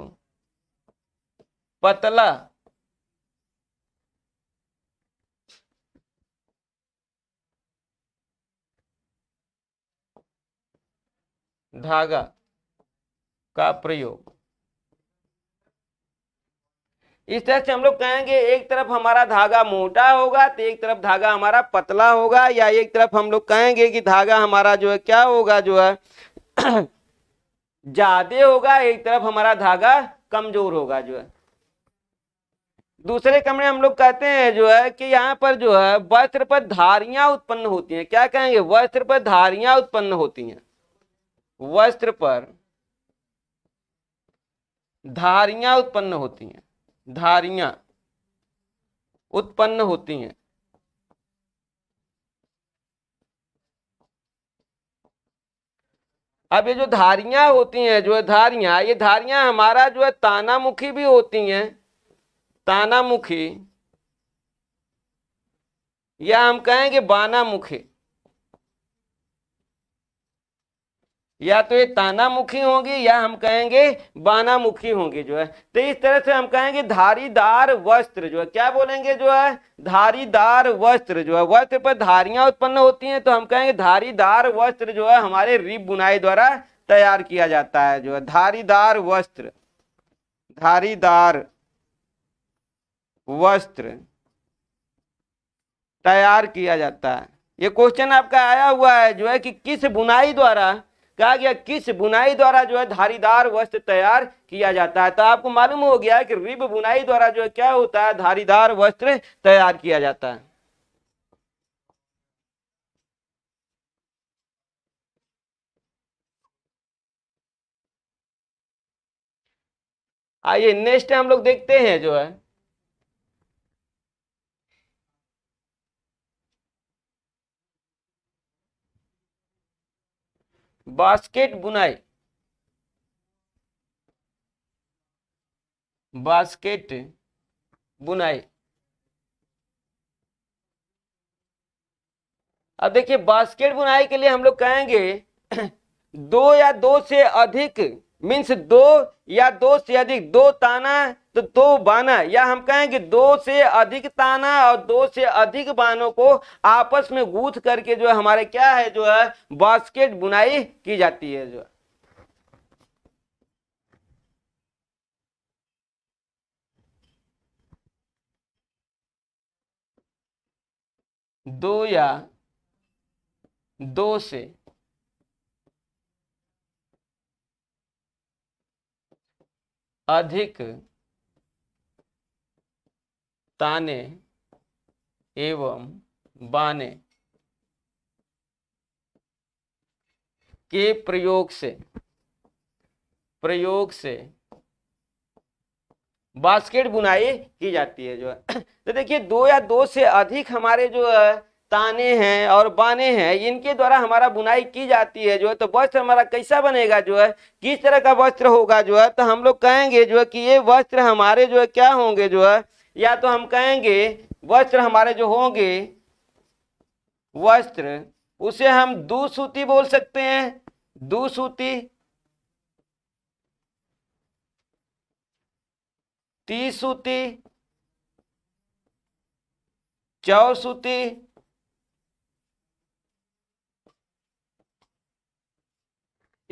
पतला धागा का प्रयोग इस तरह से हम लोग कहेंगे एक तरफ हमारा धागा मोटा होगा तो एक तरफ धागा हमारा पतला होगा या एक तरफ हम लोग कहेंगे कि धागा हमारा जो है क्या होगा जो है [CLEARS THROAT] ज्यादा होगा एक तरफ हमारा धागा कमजोर होगा जो है दूसरे कमरे हम लोग कहते हैं जो है कि यहाँ पर जो है वस्त्र पर धारियां उत्पन्न होती हैं क्या कहेंगे वस्त्र पर धारियां उत्पन्न होती हैं वस्त्र पर धारियां उत्पन्न होती हैं धारियां उत्पन्न होती हैं अब ये जो धारियां होती हैं जो है धारियां ये धारियां हमारा जो है तानामुखी भी होती हैं तानामुखी या हम कहेंगे बानामुखी या तो ये ताना मुखी होंगे या हम कहेंगे बाना मुखी होंगे जो है तो इस तरह से हम कहेंगे धारीदार वस्त्र जो है क्या बोलेंगे जो है धारीदार वस्त्र जो है वस्त्र पर धारियां उत्पन्न होती हैं तो हम कहेंगे धारीदार वस्त्र जो है हमारे रिप बुनाई द्वारा तैयार किया जाता है जो है धारीदार वस्त्र धारीदार वस्त्र तैयार किया जाता है ये क्वेश्चन आपका आया हुआ है जो है कि किस बुनाई द्वारा कहा गया किस बुनाई द्वारा जो है धारीदार वस्त्र तैयार किया जाता है तो आपको मालूम हो गया है कि रिब बुनाई द्वारा जो है क्या होता है धारीदार वस्त्र तैयार किया जाता है आइए नेक्स्ट हम लोग देखते हैं जो है बास्केट बुनाई बास्केट बुनाई अब देखिए बास्केट बुनाई के लिए हम लोग कहेंगे [CLEARS THROAT] दो या दो से अधिक मीन्स दो या दो से अधिक दो ताना तो दो बाना या हम कहें कि दो से अधिक ताना और दो से अधिक बानों को आपस में गूथ करके जो है हमारे क्या है जो है बास्केट बुनाई की जाती है जो है दो या दो से अधिक ताने एवं बाने के प्रयोग से प्रयोग से बास्केट बुनाई की जाती है जो है [CLEARS THROAT] तो देखिए दो या दो से अधिक हमारे जो है ताने हैं और बाने हैं इनके द्वारा हमारा बुनाई की जाती है जो है तो वस्त्र हमारा कैसा बनेगा जो है किस तरह का वस्त्र होगा जो है तो हम लोग कहेंगे जो है कि ये वस्त्र हमारे जो है क्या होंगे जो है या तो हम कहेंगे वस्त्र हमारे जो होंगे वस्त्र उसे हम दूसूती बोल सकते हैं दूसूती तीसूती चौसूती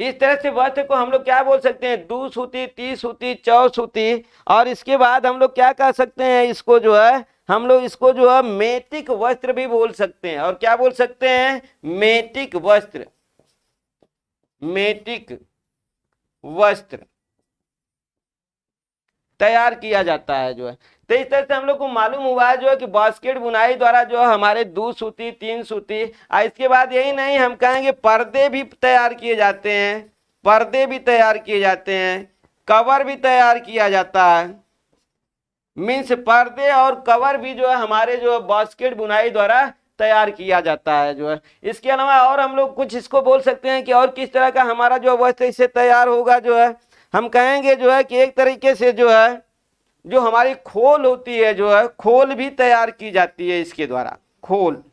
इस तरह से वस्त्र को हम लोग क्या बोल सकते हैं दू सूती तीस सूती चौ सूती और इसके बाद हम लोग क्या कह सकते हैं इसको जो है हम लोग इसको जो है मेटिक वस्त्र भी बोल सकते हैं और क्या बोल सकते हैं मेटिक वस्त्र मेटिक वस्त्र तैयार किया जाता है जो है तो इस तरह से हम लोग को मालूम हुआ है जो कि बास्केट बुनाई द्वारा जो हमारे दो सूती तीन सूती और इसके बाद यही नहीं हम कहेंगे पर्दे भी तैयार किए जाते हैं पर्दे भी तैयार किए जाते हैं कवर भी तैयार किया जाता है मीन्स पर्दे और कवर भी जो है हमारे जो बास्केट बुनाई द्वारा तैयार किया जाता है जो है इसके अलावा और हम लोग कुछ इसको बोल सकते हैं कि और किस तरह का हमारा जो वस्त्र इससे तैयार होगा जो है हम कहेंगे जो है कि एक तरीके से जो है जो हमारी खोल होती है जो है खोल भी तैयार की जाती है इसके द्वारा खोल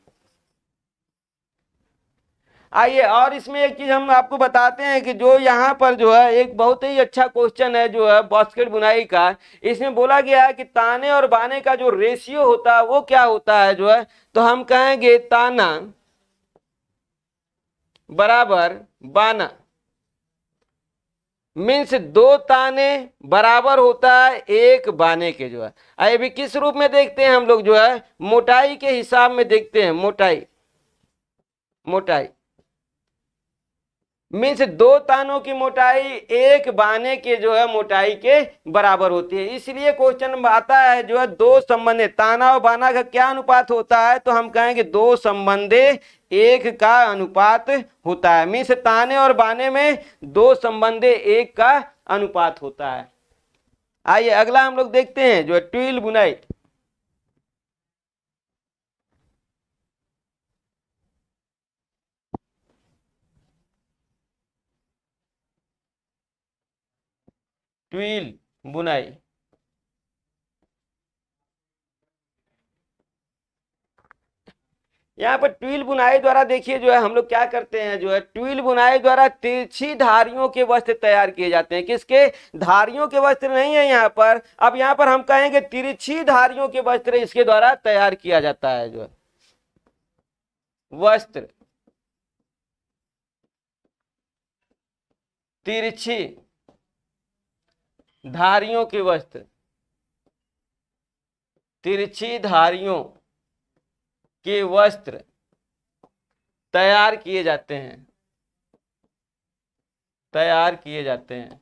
आइए और इसमें एक चीज हम आपको बताते हैं कि जो यहाँ पर जो है एक बहुत ही अच्छा क्वेश्चन है जो है बास्केट बुनाई का इसमें बोला गया है कि ताने और बाने का जो रेशियो होता है वो क्या होता है जो है तो हम कहेंगे ताना बराबर बाना मीन्स दो ताने बराबर होता है एक बाने के जो है भी किस रूप में देखते हैं हम लोग जो है मोटाई के हिसाब में देखते हैं मोटाई मोटाई मीन्स दो तानों की मोटाई एक बाने के जो है मोटाई के बराबर होती है इसलिए क्वेश्चन आता है जो है दो संबंधे ताना और बाना का क्या अनुपात होता है तो हम कहेंगे दो संबंधे एक का अनुपात होता है मीन्स ताने और बाने में दो संबंधे एक का अनुपात होता है आइए अगला हम लोग देखते हैं जो है ट्विल बुनाई ट्विल बुनाई यहाँ पर ट्विल बुनाई द्वारा देखिए जो है हम लोग क्या करते हैं जो है ट्विल बुनाई द्वारा तिरछी धारियों के वस्त्र तैयार किए जाते हैं किसके धारियों के वस्त्र नहीं है यहाँ पर अब यहाँ पर हम कहेंगे तिरछी धारियों के वस्त्र इसके द्वारा तैयार किया जाता है जो है वस्त्र तिरछी धारियों के वस्त्र तिरछी धारियों के वस्त्र तैयार किए जाते हैं तैयार किए जाते हैं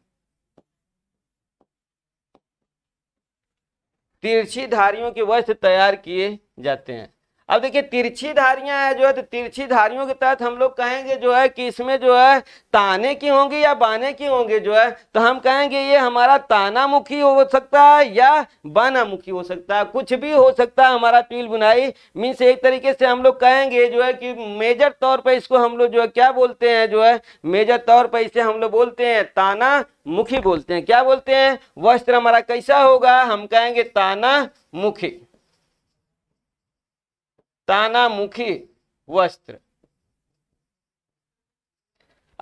तिरछी धारियों के वस्त्र तैयार किए जाते हैं अब देखिए तिरछी धारियां है जो है तो तिरछी धारियों के तहत हम लोग कहेंगे जो है कि इसमें जो है ताने की होंगी या बाने की होंगे जो है तो हम कहेंगे ये हमारा ताना मुखी हो सकता है या बाना मुखी हो सकता है कुछ भी हो सकता है हमारा तील बुनाई मीन्स एक तरीके से हम लोग कहेंगे जो है कि मेजर तौर पर इसको हम लोग जो है क्या बोलते हैं जो है मेजर तौर पर इसे हम लोग बोलते हैं ताना मुखी बोलते हैं क्या बोलते हैं वस्त्र हमारा कैसा होगा हम कहेंगे ताना मुखी तानामुखी वस्त्र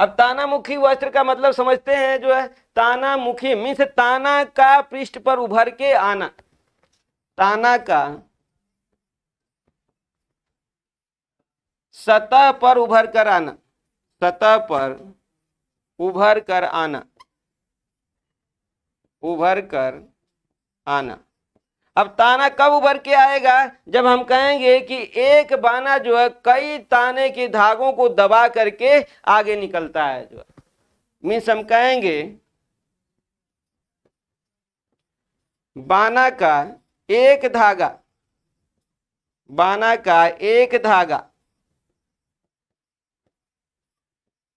अब तानामुखी वस्त्र का मतलब समझते हैं जो है तानामुखी मीन्स ताना का पृष्ठ पर उभर के आना ताना का सतह पर उभर कर आना सतह पर उभर कर आना उभर कर आना अब ताना कब उभर के आएगा जब हम कहेंगे कि एक बाना जो है कई ताने के धागों को दबा करके आगे निकलता है जो मीन्स हम कहेंगे बाना का एक धागा बाना का एक धागा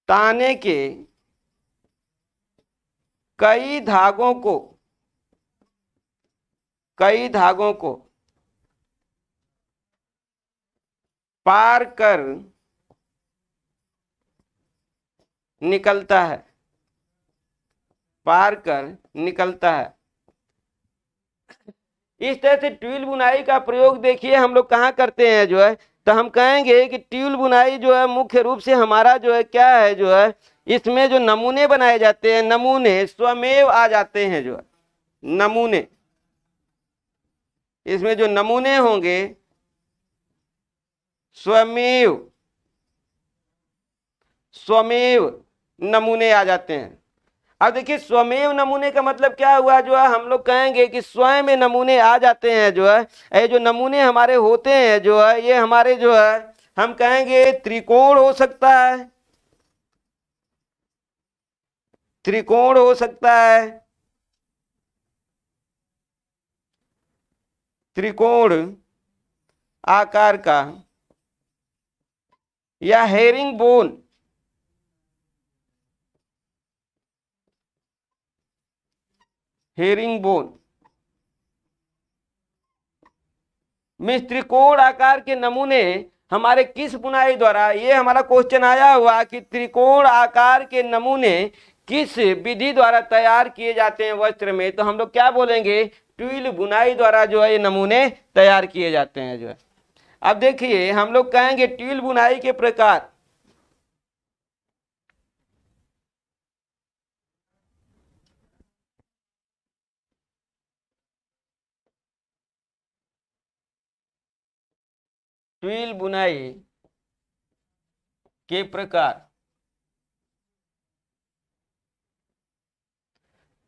ताने के कई धागों को कई धागों को पार कर निकलता है पार कर निकलता है इस तरह से ट्यूल बुनाई का प्रयोग देखिए हम लोग कहाँ करते हैं जो है तो हम कहेंगे कि ट्यूल बुनाई जो है मुख्य रूप से हमारा जो है क्या है जो है इसमें जो नमूने बनाए जाते हैं नमूने स्वमेव आ जाते हैं जो है नमूने इसमें जो नमूने होंगे स्वमेव स्वमेव नमूने आ जाते हैं अब देखिए स्वमेव नमूने का मतलब क्या हुआ जो है हम लोग कहेंगे कि स्वयं में नमूने आ जाते हैं जो है ये जो नमूने हमारे होते हैं जो है ये हमारे जो है हम कहेंगे त्रिकोण हो सकता है त्रिकोण हो सकता है त्रिकोण आकार का या हेरिंग बोन हेरिंग बोन में त्रिकोण आकार के नमूने हमारे किस बुनाई द्वारा ये हमारा क्वेश्चन आया हुआ कि त्रिकोण आकार के नमूने किस विधि द्वारा तैयार किए जाते हैं वस्त्र में तो हम लोग क्या बोलेंगे ट्विल बुनाई द्वारा जो है ये नमूने तैयार किए जाते हैं जो है अब देखिए हम लोग कहेंगे ट्विल बुनाई के प्रकार ट्विल बुनाई के प्रकार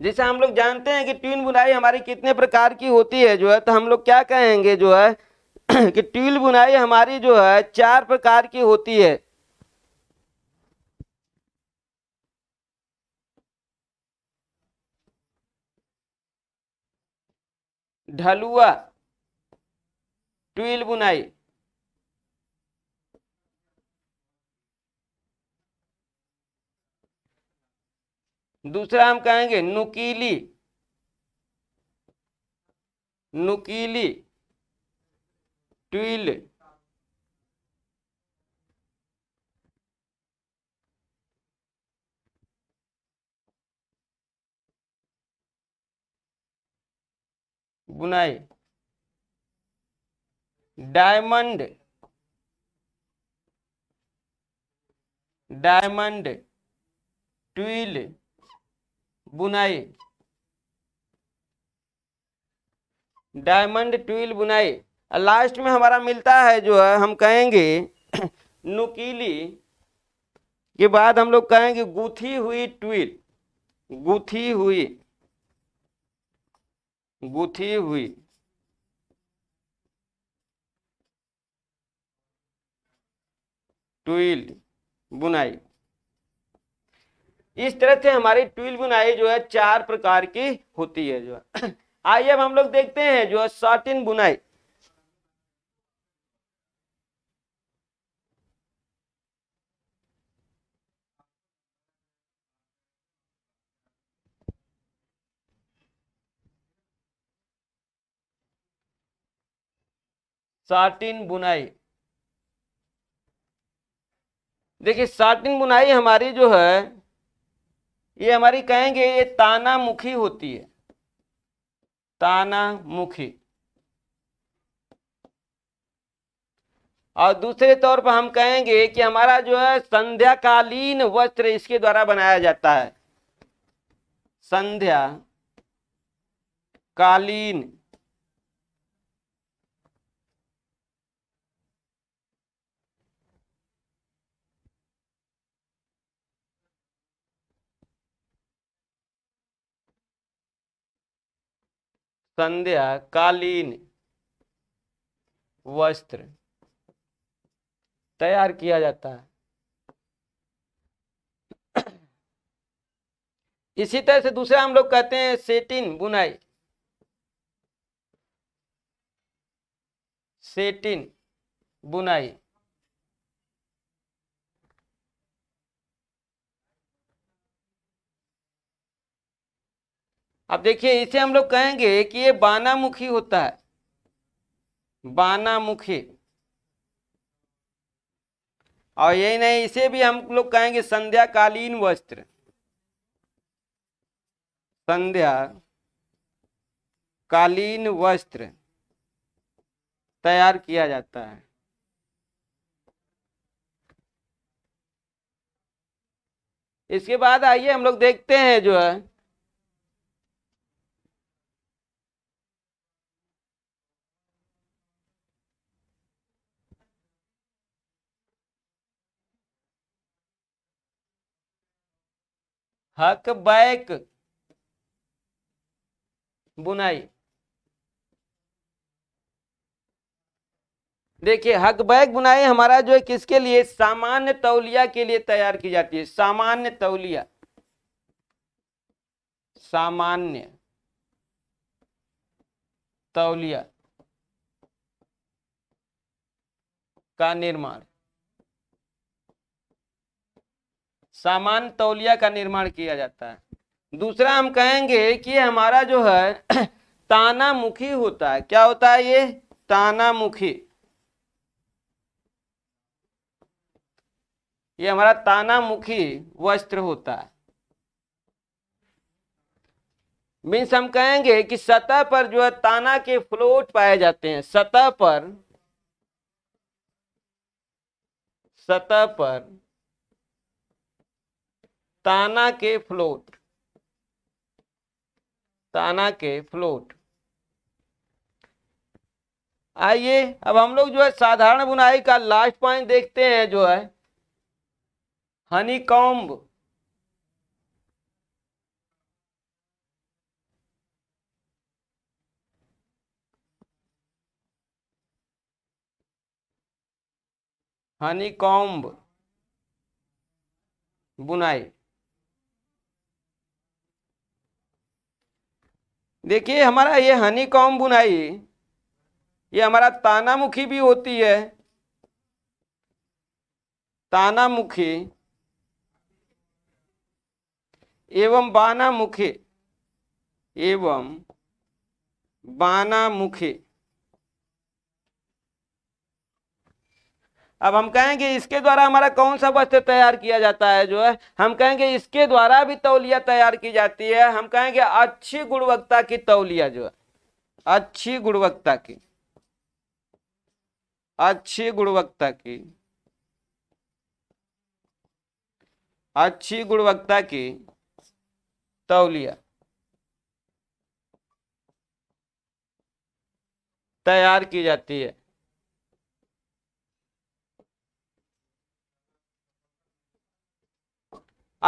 जैसे हम लोग जानते हैं कि ट्यूल बुनाई हमारी कितने प्रकार की होती है जो है तो हम लोग क्या कहेंगे जो है [CLEARS THROAT] कि ट्यूल बुनाई हमारी जो है चार प्रकार की होती है ढलुआ ट्यूल बुनाई दूसरा हम कहेंगे नुकीली नुकीली ट्विल बुनाई डायमंड डायमंड ट्विल बुनाई डायमंड ट्विल बुनाई लास्ट में हमारा मिलता है जो है हम कहेंगे [CLEARS THROAT] नुकीली के बाद हम लोग कहेंगे गुथी हुई ट्विल गुथी हुई गुथी हुई ट्विल बुनाई इस तरह से हमारी ट्वेल्व बुनाई जो है चार प्रकार की होती है जो है [CLEARS THROAT] आइए अब हम लोग देखते हैं जो है साटिन बुनाई साटिन बुनाई देखिए साटिन बुनाई हमारी जो है ये हमारी कहेंगे ये ताना मुखी होती है ताना मुखी और दूसरे तौर पर हम कहेंगे कि हमारा जो है संध्याकालीन वस्त्र इसके द्वारा बनाया जाता है संध्या कालीन संध्या कालीन वस्त्र तैयार किया जाता है इसी तरह से दूसरा हम लोग कहते हैं सेटिन बुनाई सेटिन बुनाई अब देखिए इसे हम लोग कहेंगे कि ये बानामुखी होता है बानामुखी और यही नहीं इसे भी हम लोग कहेंगे संध्याकालीन वस्त्र संध्या कालीन वस्त्र तैयार किया जाता है इसके बाद आइए हम लोग देखते हैं जो है हक बैक बुनाई देखिए हक बैग बुनाई हमारा जो है किसके लिए सामान्य तौलिया के लिए तैयार की जाती है सामान्य तौलिया सामान्य तौलिया का निर्माण सामान्य तौलिया का निर्माण किया जाता है दूसरा हम कहेंगे कि हमारा जो है [CLEARS THROAT] ताना मुखी होता है क्या होता है ये ताना मुखी ये हमारा ताना मुखी वस्त्र होता है मीन्स हम कहेंगे कि सतह पर जो है ताना के फ्लोट पाए जाते हैं सतह पर सतह पर ताना के फ्लोट ताना के फ्लोट आइए अब हम लोग जो है साधारण बुनाई का लास्ट पॉइंट देखते हैं जो है हनी कॉम्ब हनी कॉम्ब बुनाई देखिए हमारा ये हनी कॉम बुनाई ये हमारा तानामुखी भी होती है तानामुखी एवं बानामुखी एवं बानामुखी अब हम कहेंगे इसके द्वारा हमारा कौन सा वस्त्र तैयार किया जाता है जो है हम कहेंगे इसके द्वारा भी तौलिया तैयार की जाती है हम कहेंगे अच्छी गुणवत्ता की तौलिया जो है अच्छी गुणवत्ता की अच्छी गुणवत्ता की अच्छी गुणवत्ता की तौलिया तैयार की जाती है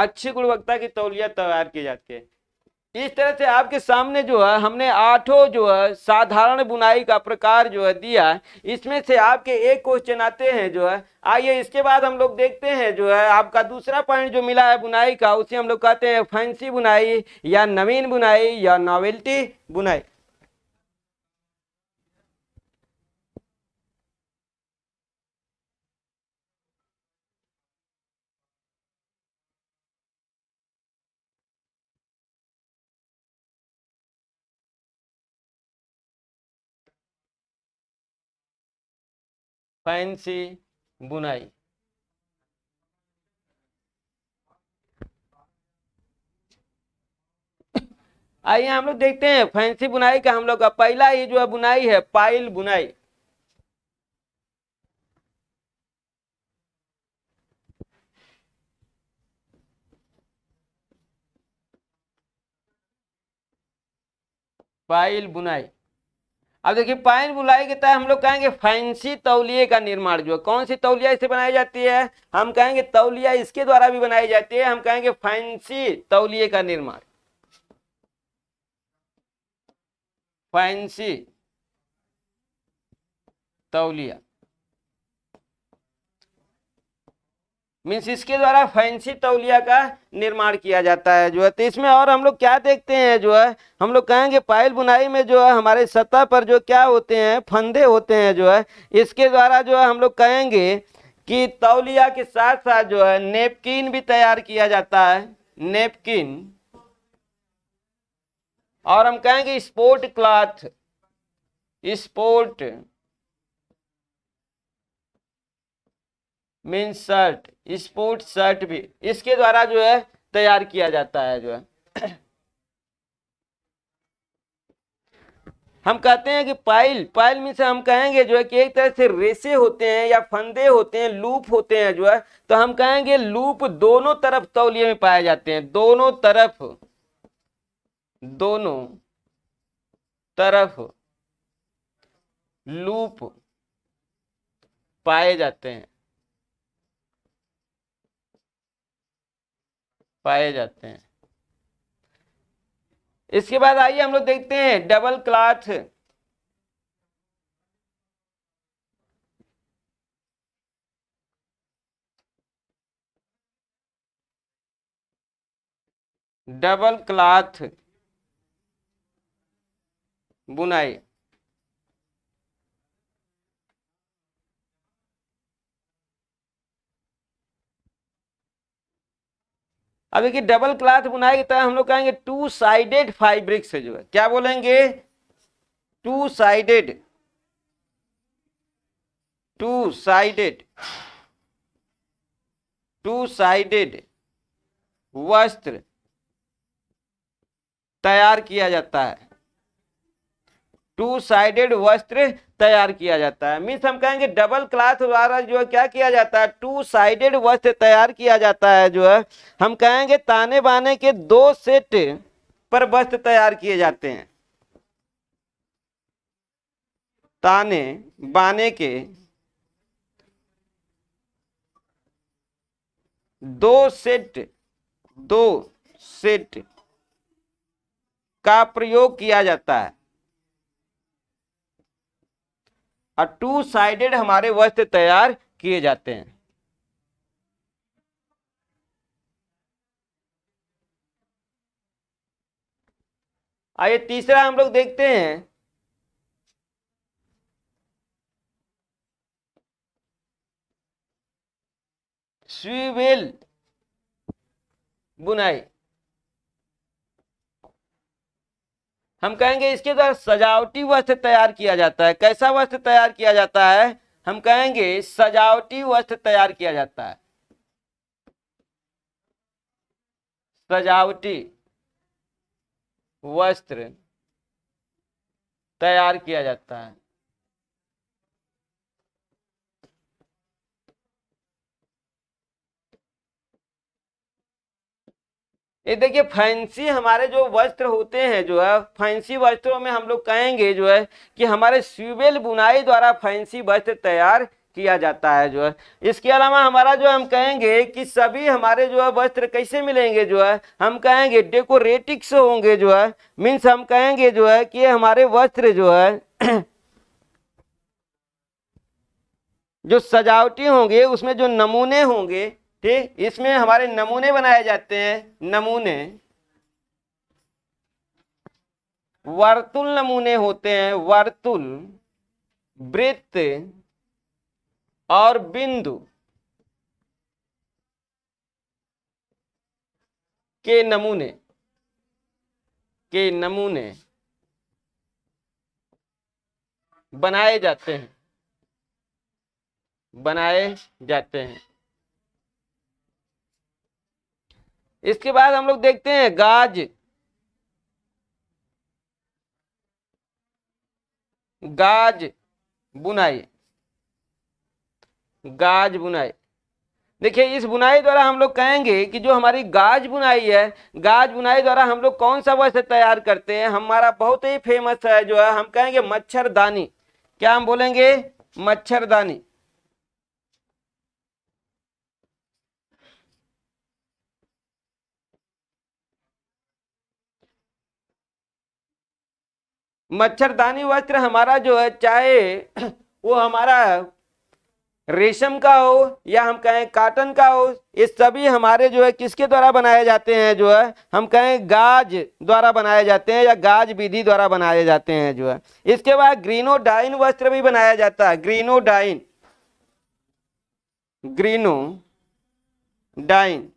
अच्छी गुणवत्ता की तौलिया तैयार की जाती है इस तरह से आपके सामने जो है हमने आठों जो है साधारण बुनाई का प्रकार जो है दिया इसमें से आपके एक क्वेश्चन आते हैं जो है आइए इसके बाद हम लोग देखते हैं जो है आपका दूसरा पॉइंट जो मिला है बुनाई का उसे हम लोग कहते हैं फैंसी बुनाई या नवीन बुनाई या नॉवेल्टी बुनाई फैंसी बुनाई आइए हम लोग देखते हैं फैंसी बुनाई का हम लोग का पहला ये जो है बुनाई है पाइल बुनाई पाइल बुनाई अब देखिए पाइन बुलाई के तहत हम लोग कहेंगे फैंसी तौलिए का निर्माण जो कौन सी तौलिया इसे बनाई जाती है हम कहेंगे तौलिया इसके द्वारा भी बनाई जाती है हम कहेंगे फैंसी तौलिए का निर्माण फैंसी तौलिया मीन्स इसके द्वारा फैंसी तौलिया का निर्माण किया जाता है जो है तो इसमें और हम लोग क्या देखते हैं जो है हम लोग कहेंगे पायल बुनाई में जो है हमारे सतह पर जो क्या होते हैं फंदे होते हैं जो है इसके द्वारा जो है हम लोग कहेंगे कि तौलिया के साथ साथ जो है नेपकिन भी तैयार किया जाता है नेपकिन और हम कहेंगे sport cloth sport mean shirt sport shirt भी इसके द्वारा जो है तैयार किया जाता है जो है हम कहते हैं कि पाइल पाइल में से हम कहेंगे जो है कि एक तरह से रेसे होते हैं या फंदे होते हैं लूप होते हैं जो है तो हम कहेंगे लूप दोनों तरफ तौलिए में पाए जाते हैं दोनों तरफ दोनों तरफ लूप पाए जाते हैं पाए जाते हैं इसके बाद आइए हम लोग देखते हैं डबल क्लाथ डबल क्लाथ बुनाई अब देखिए डबल क्लाथ बुनाई तो हम लोग कहेंगे टू साइडेड फाइब्रिक से जो है क्या बोलेंगे two sided two sided two sided वस्त्र तैयार किया जाता है टू साइडेड वस्त्र तैयार किया जाता है मीन्स हम कहेंगे डबल क्लास द्वारा जो है क्या किया जाता है टू साइडेड वस्त्र तैयार किया जाता है जो है हम कहेंगे ताने बाने के दो सेट पर वस्त्र तैयार किए जाते हैं ताने बाने के दो सेट दो सेट का प्रयोग किया जाता है और टू साइडेड हमारे वस्त्र तैयार किए जाते हैं आइए तीसरा हम लोग देखते हैं स्वीवेल बुनाई हम कहेंगे इसके द्वारा सजावटी वस्त्र तैयार किया जाता है कैसा वस्त्र तैयार किया जाता है हम कहेंगे सजावटी वस्त्र तैयार किया जाता है सजावटी वस्त्र तैयार किया जाता है ये देखिए फैंसी हमारे जो वस्त्र होते हैं जो है फैंसी वस्त्रों में हम लोग कहेंगे जो है कि हमारे स्यूबेल बुनाई द्वारा फैंसी वस्त्र तैयार किया जाता है जो है इसके अलावा हमारा जो हम कहेंगे कि सभी हमारे जो है वस्त्र कैसे मिलेंगे जो है हम कहेंगे डेकोरेटिक्स होंगे जो है मीन्स हम कहेंगे जो है कि हमारे वस्त्र जो है [CLEARS THROAT] जो सजावटी होंगे उसमें जो नमूने होंगे ठीक इसमें हमारे नमूने बनाए जाते हैं नमूने वर्तुल नमूने होते हैं वर्तुल वृत्त और बिंदु के नमूने के नमूने बनाए जाते हैं बनाए जाते हैं इसके बाद हम लोग देखते हैं गाज गाज बुनाई गाज बुनाई देखिए इस बुनाई द्वारा हम लोग कहेंगे कि जो हमारी गाज बुनाई है गाज बुनाई द्वारा हम लोग कौन सा वस्त्र तैयार करते हैं हमारा बहुत ही फेमस है जो है हम कहेंगे मच्छरदानी क्या हम बोलेंगे मच्छरदानी मच्छरदानी वस्त्र हमारा जो है चाहे [CLEARS THROAT] वो हमारा रेशम का हो या हम कहें काटन का हो ये सभी हमारे जो है किसके द्वारा बनाए जाते हैं जो है हम कहें गाज द्वारा बनाए जाते हैं या गाज विधि द्वारा बनाए जाते हैं जो है इसके बाद ग्रीनो डाइन वस्त्र भी बनाया जाता है ग्रीनो डाइन ग्रीनो डाइन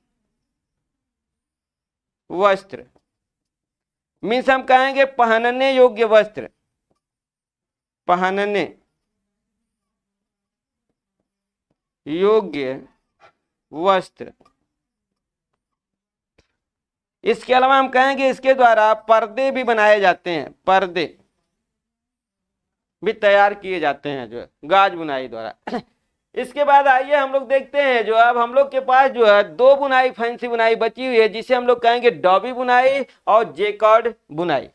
वस्त्र मीन्स हम कहेंगे पहनने योग्य वस्त्र पहनने योग्य वस्त्र इसके अलावा हम कहेंगे इसके द्वारा पर्दे भी बनाए जाते हैं पर्दे भी तैयार किए जाते हैं जो गाज बुनाई द्वारा इसके बाद आइए हम लोग देखते हैं जो अब हम लोग के पास जो है दो बुनाई फैंसी बुनाई बची हुई है जिसे हम लोग कहेंगे डॉबी बुनाई और जेकॉर्ड बुनाई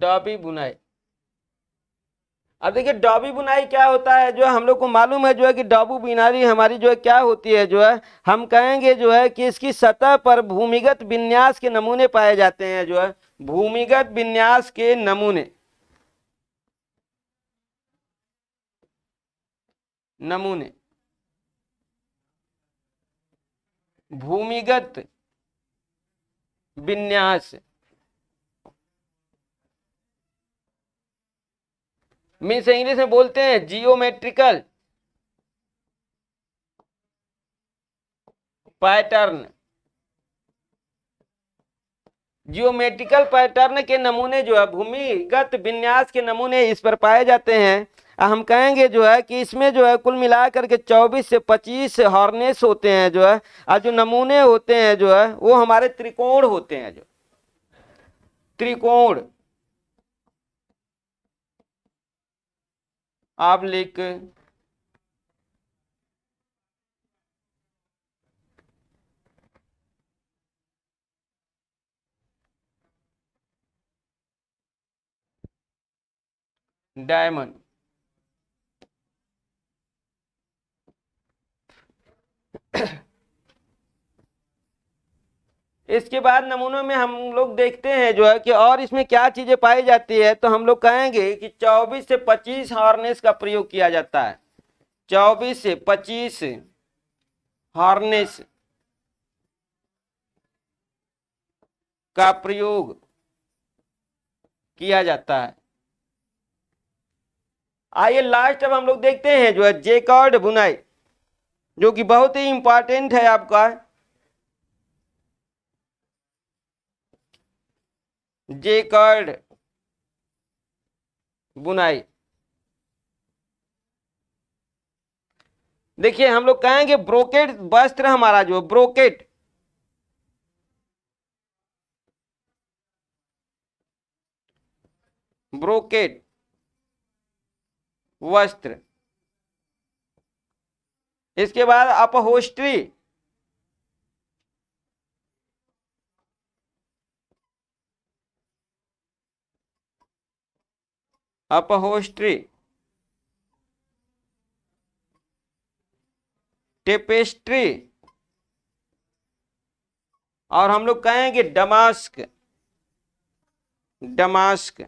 डॉबी बुनाई अब देखिए डॉबी बुनाई क्या होता है जो है हम लोग को मालूम है जो है कि डॉबू बीनारी हमारी जो है क्या होती है जो है हम कहेंगे जो है कि इसकी सतह पर भूमिगत विन्यास के नमूने पाए जाते हैं जो है भूमिगत विन्यास के नमूने नमूने भूमिगत विन्यास मीन्स इंग्लिश में बोलते हैं जियोमेट्रिकल पैटर्न जियोमेट्रिकल पैटर्न के नमूने जो है भूमिगत विन्यास के नमूने इस पर पाए जाते हैं हम कहेंगे जो है कि इसमें जो है कुल मिलाकर के 24 से 25 हॉर्नेस होते हैं जो है और जो नमूने होते हैं जो है वो हमारे त्रिकोण होते हैं जो त्रिकोण आप लिख डायमंड इसके बाद नमूनों में हम लोग देखते हैं जो है कि और इसमें क्या चीज़ें पाई जाती है तो हम लोग कहेंगे कि 24 से 25 हॉर्नेस का प्रयोग किया जाता है 24 से 25 हॉर्नेस का प्रयोग किया जाता है आइए लास्ट अब हम लोग देखते हैं जो है जेकॉर्ड बुनाई जो कि बहुत ही इंपॉर्टेंट है आपका जे कर्ड बुनाई देखिए हम लोग कहेंगे ब्रोकेट वस्त्र हमारा जो ब्रोकेट ब्रोकेट वस्त्र इसके बाद अपहोस्ट्री अपहोस्ट्री टेपेस्ट्री और हम लोग कहेंगे डमास्क डमास्क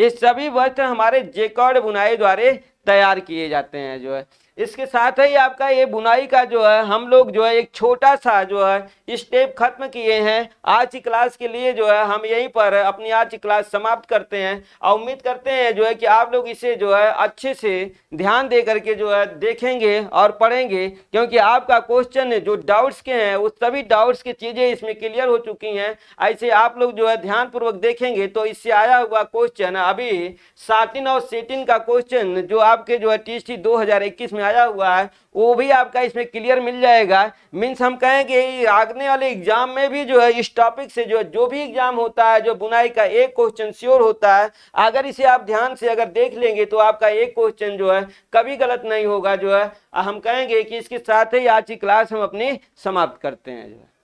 ये सभी वस्त्र हमारे जेकॉर्ड बुनाई द्वारे तैयार किए जाते हैं जो है इसके साथ ही आपका ये बुनाई का जो है हम लोग जो है एक छोटा सा जो है स्टेप खत्म किए हैं आज की क्लास के लिए जो है हम यहीं पर अपनी आज की क्लास समाप्त करते हैं और उम्मीद करते हैं जो है कि आप लोग इसे जो है अच्छे से ध्यान दे करके जो है देखेंगे और पढ़ेंगे क्योंकि आपका क्वेश्चन जो डाउट्स के हैं वो सभी डाउट्स की चीज़ें इसमें क्लियर हो चुकी हैं ऐसे आप लोग जो है ध्यानपूर्वक देखेंगे तो इससे आया हुआ क्वेश्चन अभी साटिन और सेटिन का क्वेश्चन जो आपके जो है टी में समझाया हुआ है वो भी आपका इसमें क्लियर मिल जाएगा मीन्स हम कहें कि आगने वाले एग्जाम में भी जो है इस टॉपिक से जो जो भी एग्जाम होता है जो बुनाई का एक क्वेश्चन श्योर होता है अगर इसे आप ध्यान से अगर देख लेंगे तो आपका एक क्वेश्चन जो है कभी गलत नहीं होगा जो है हम कहेंगे कि इसके साथ ही आज की क्लास हम अपनी समाप्त करते हैं जो है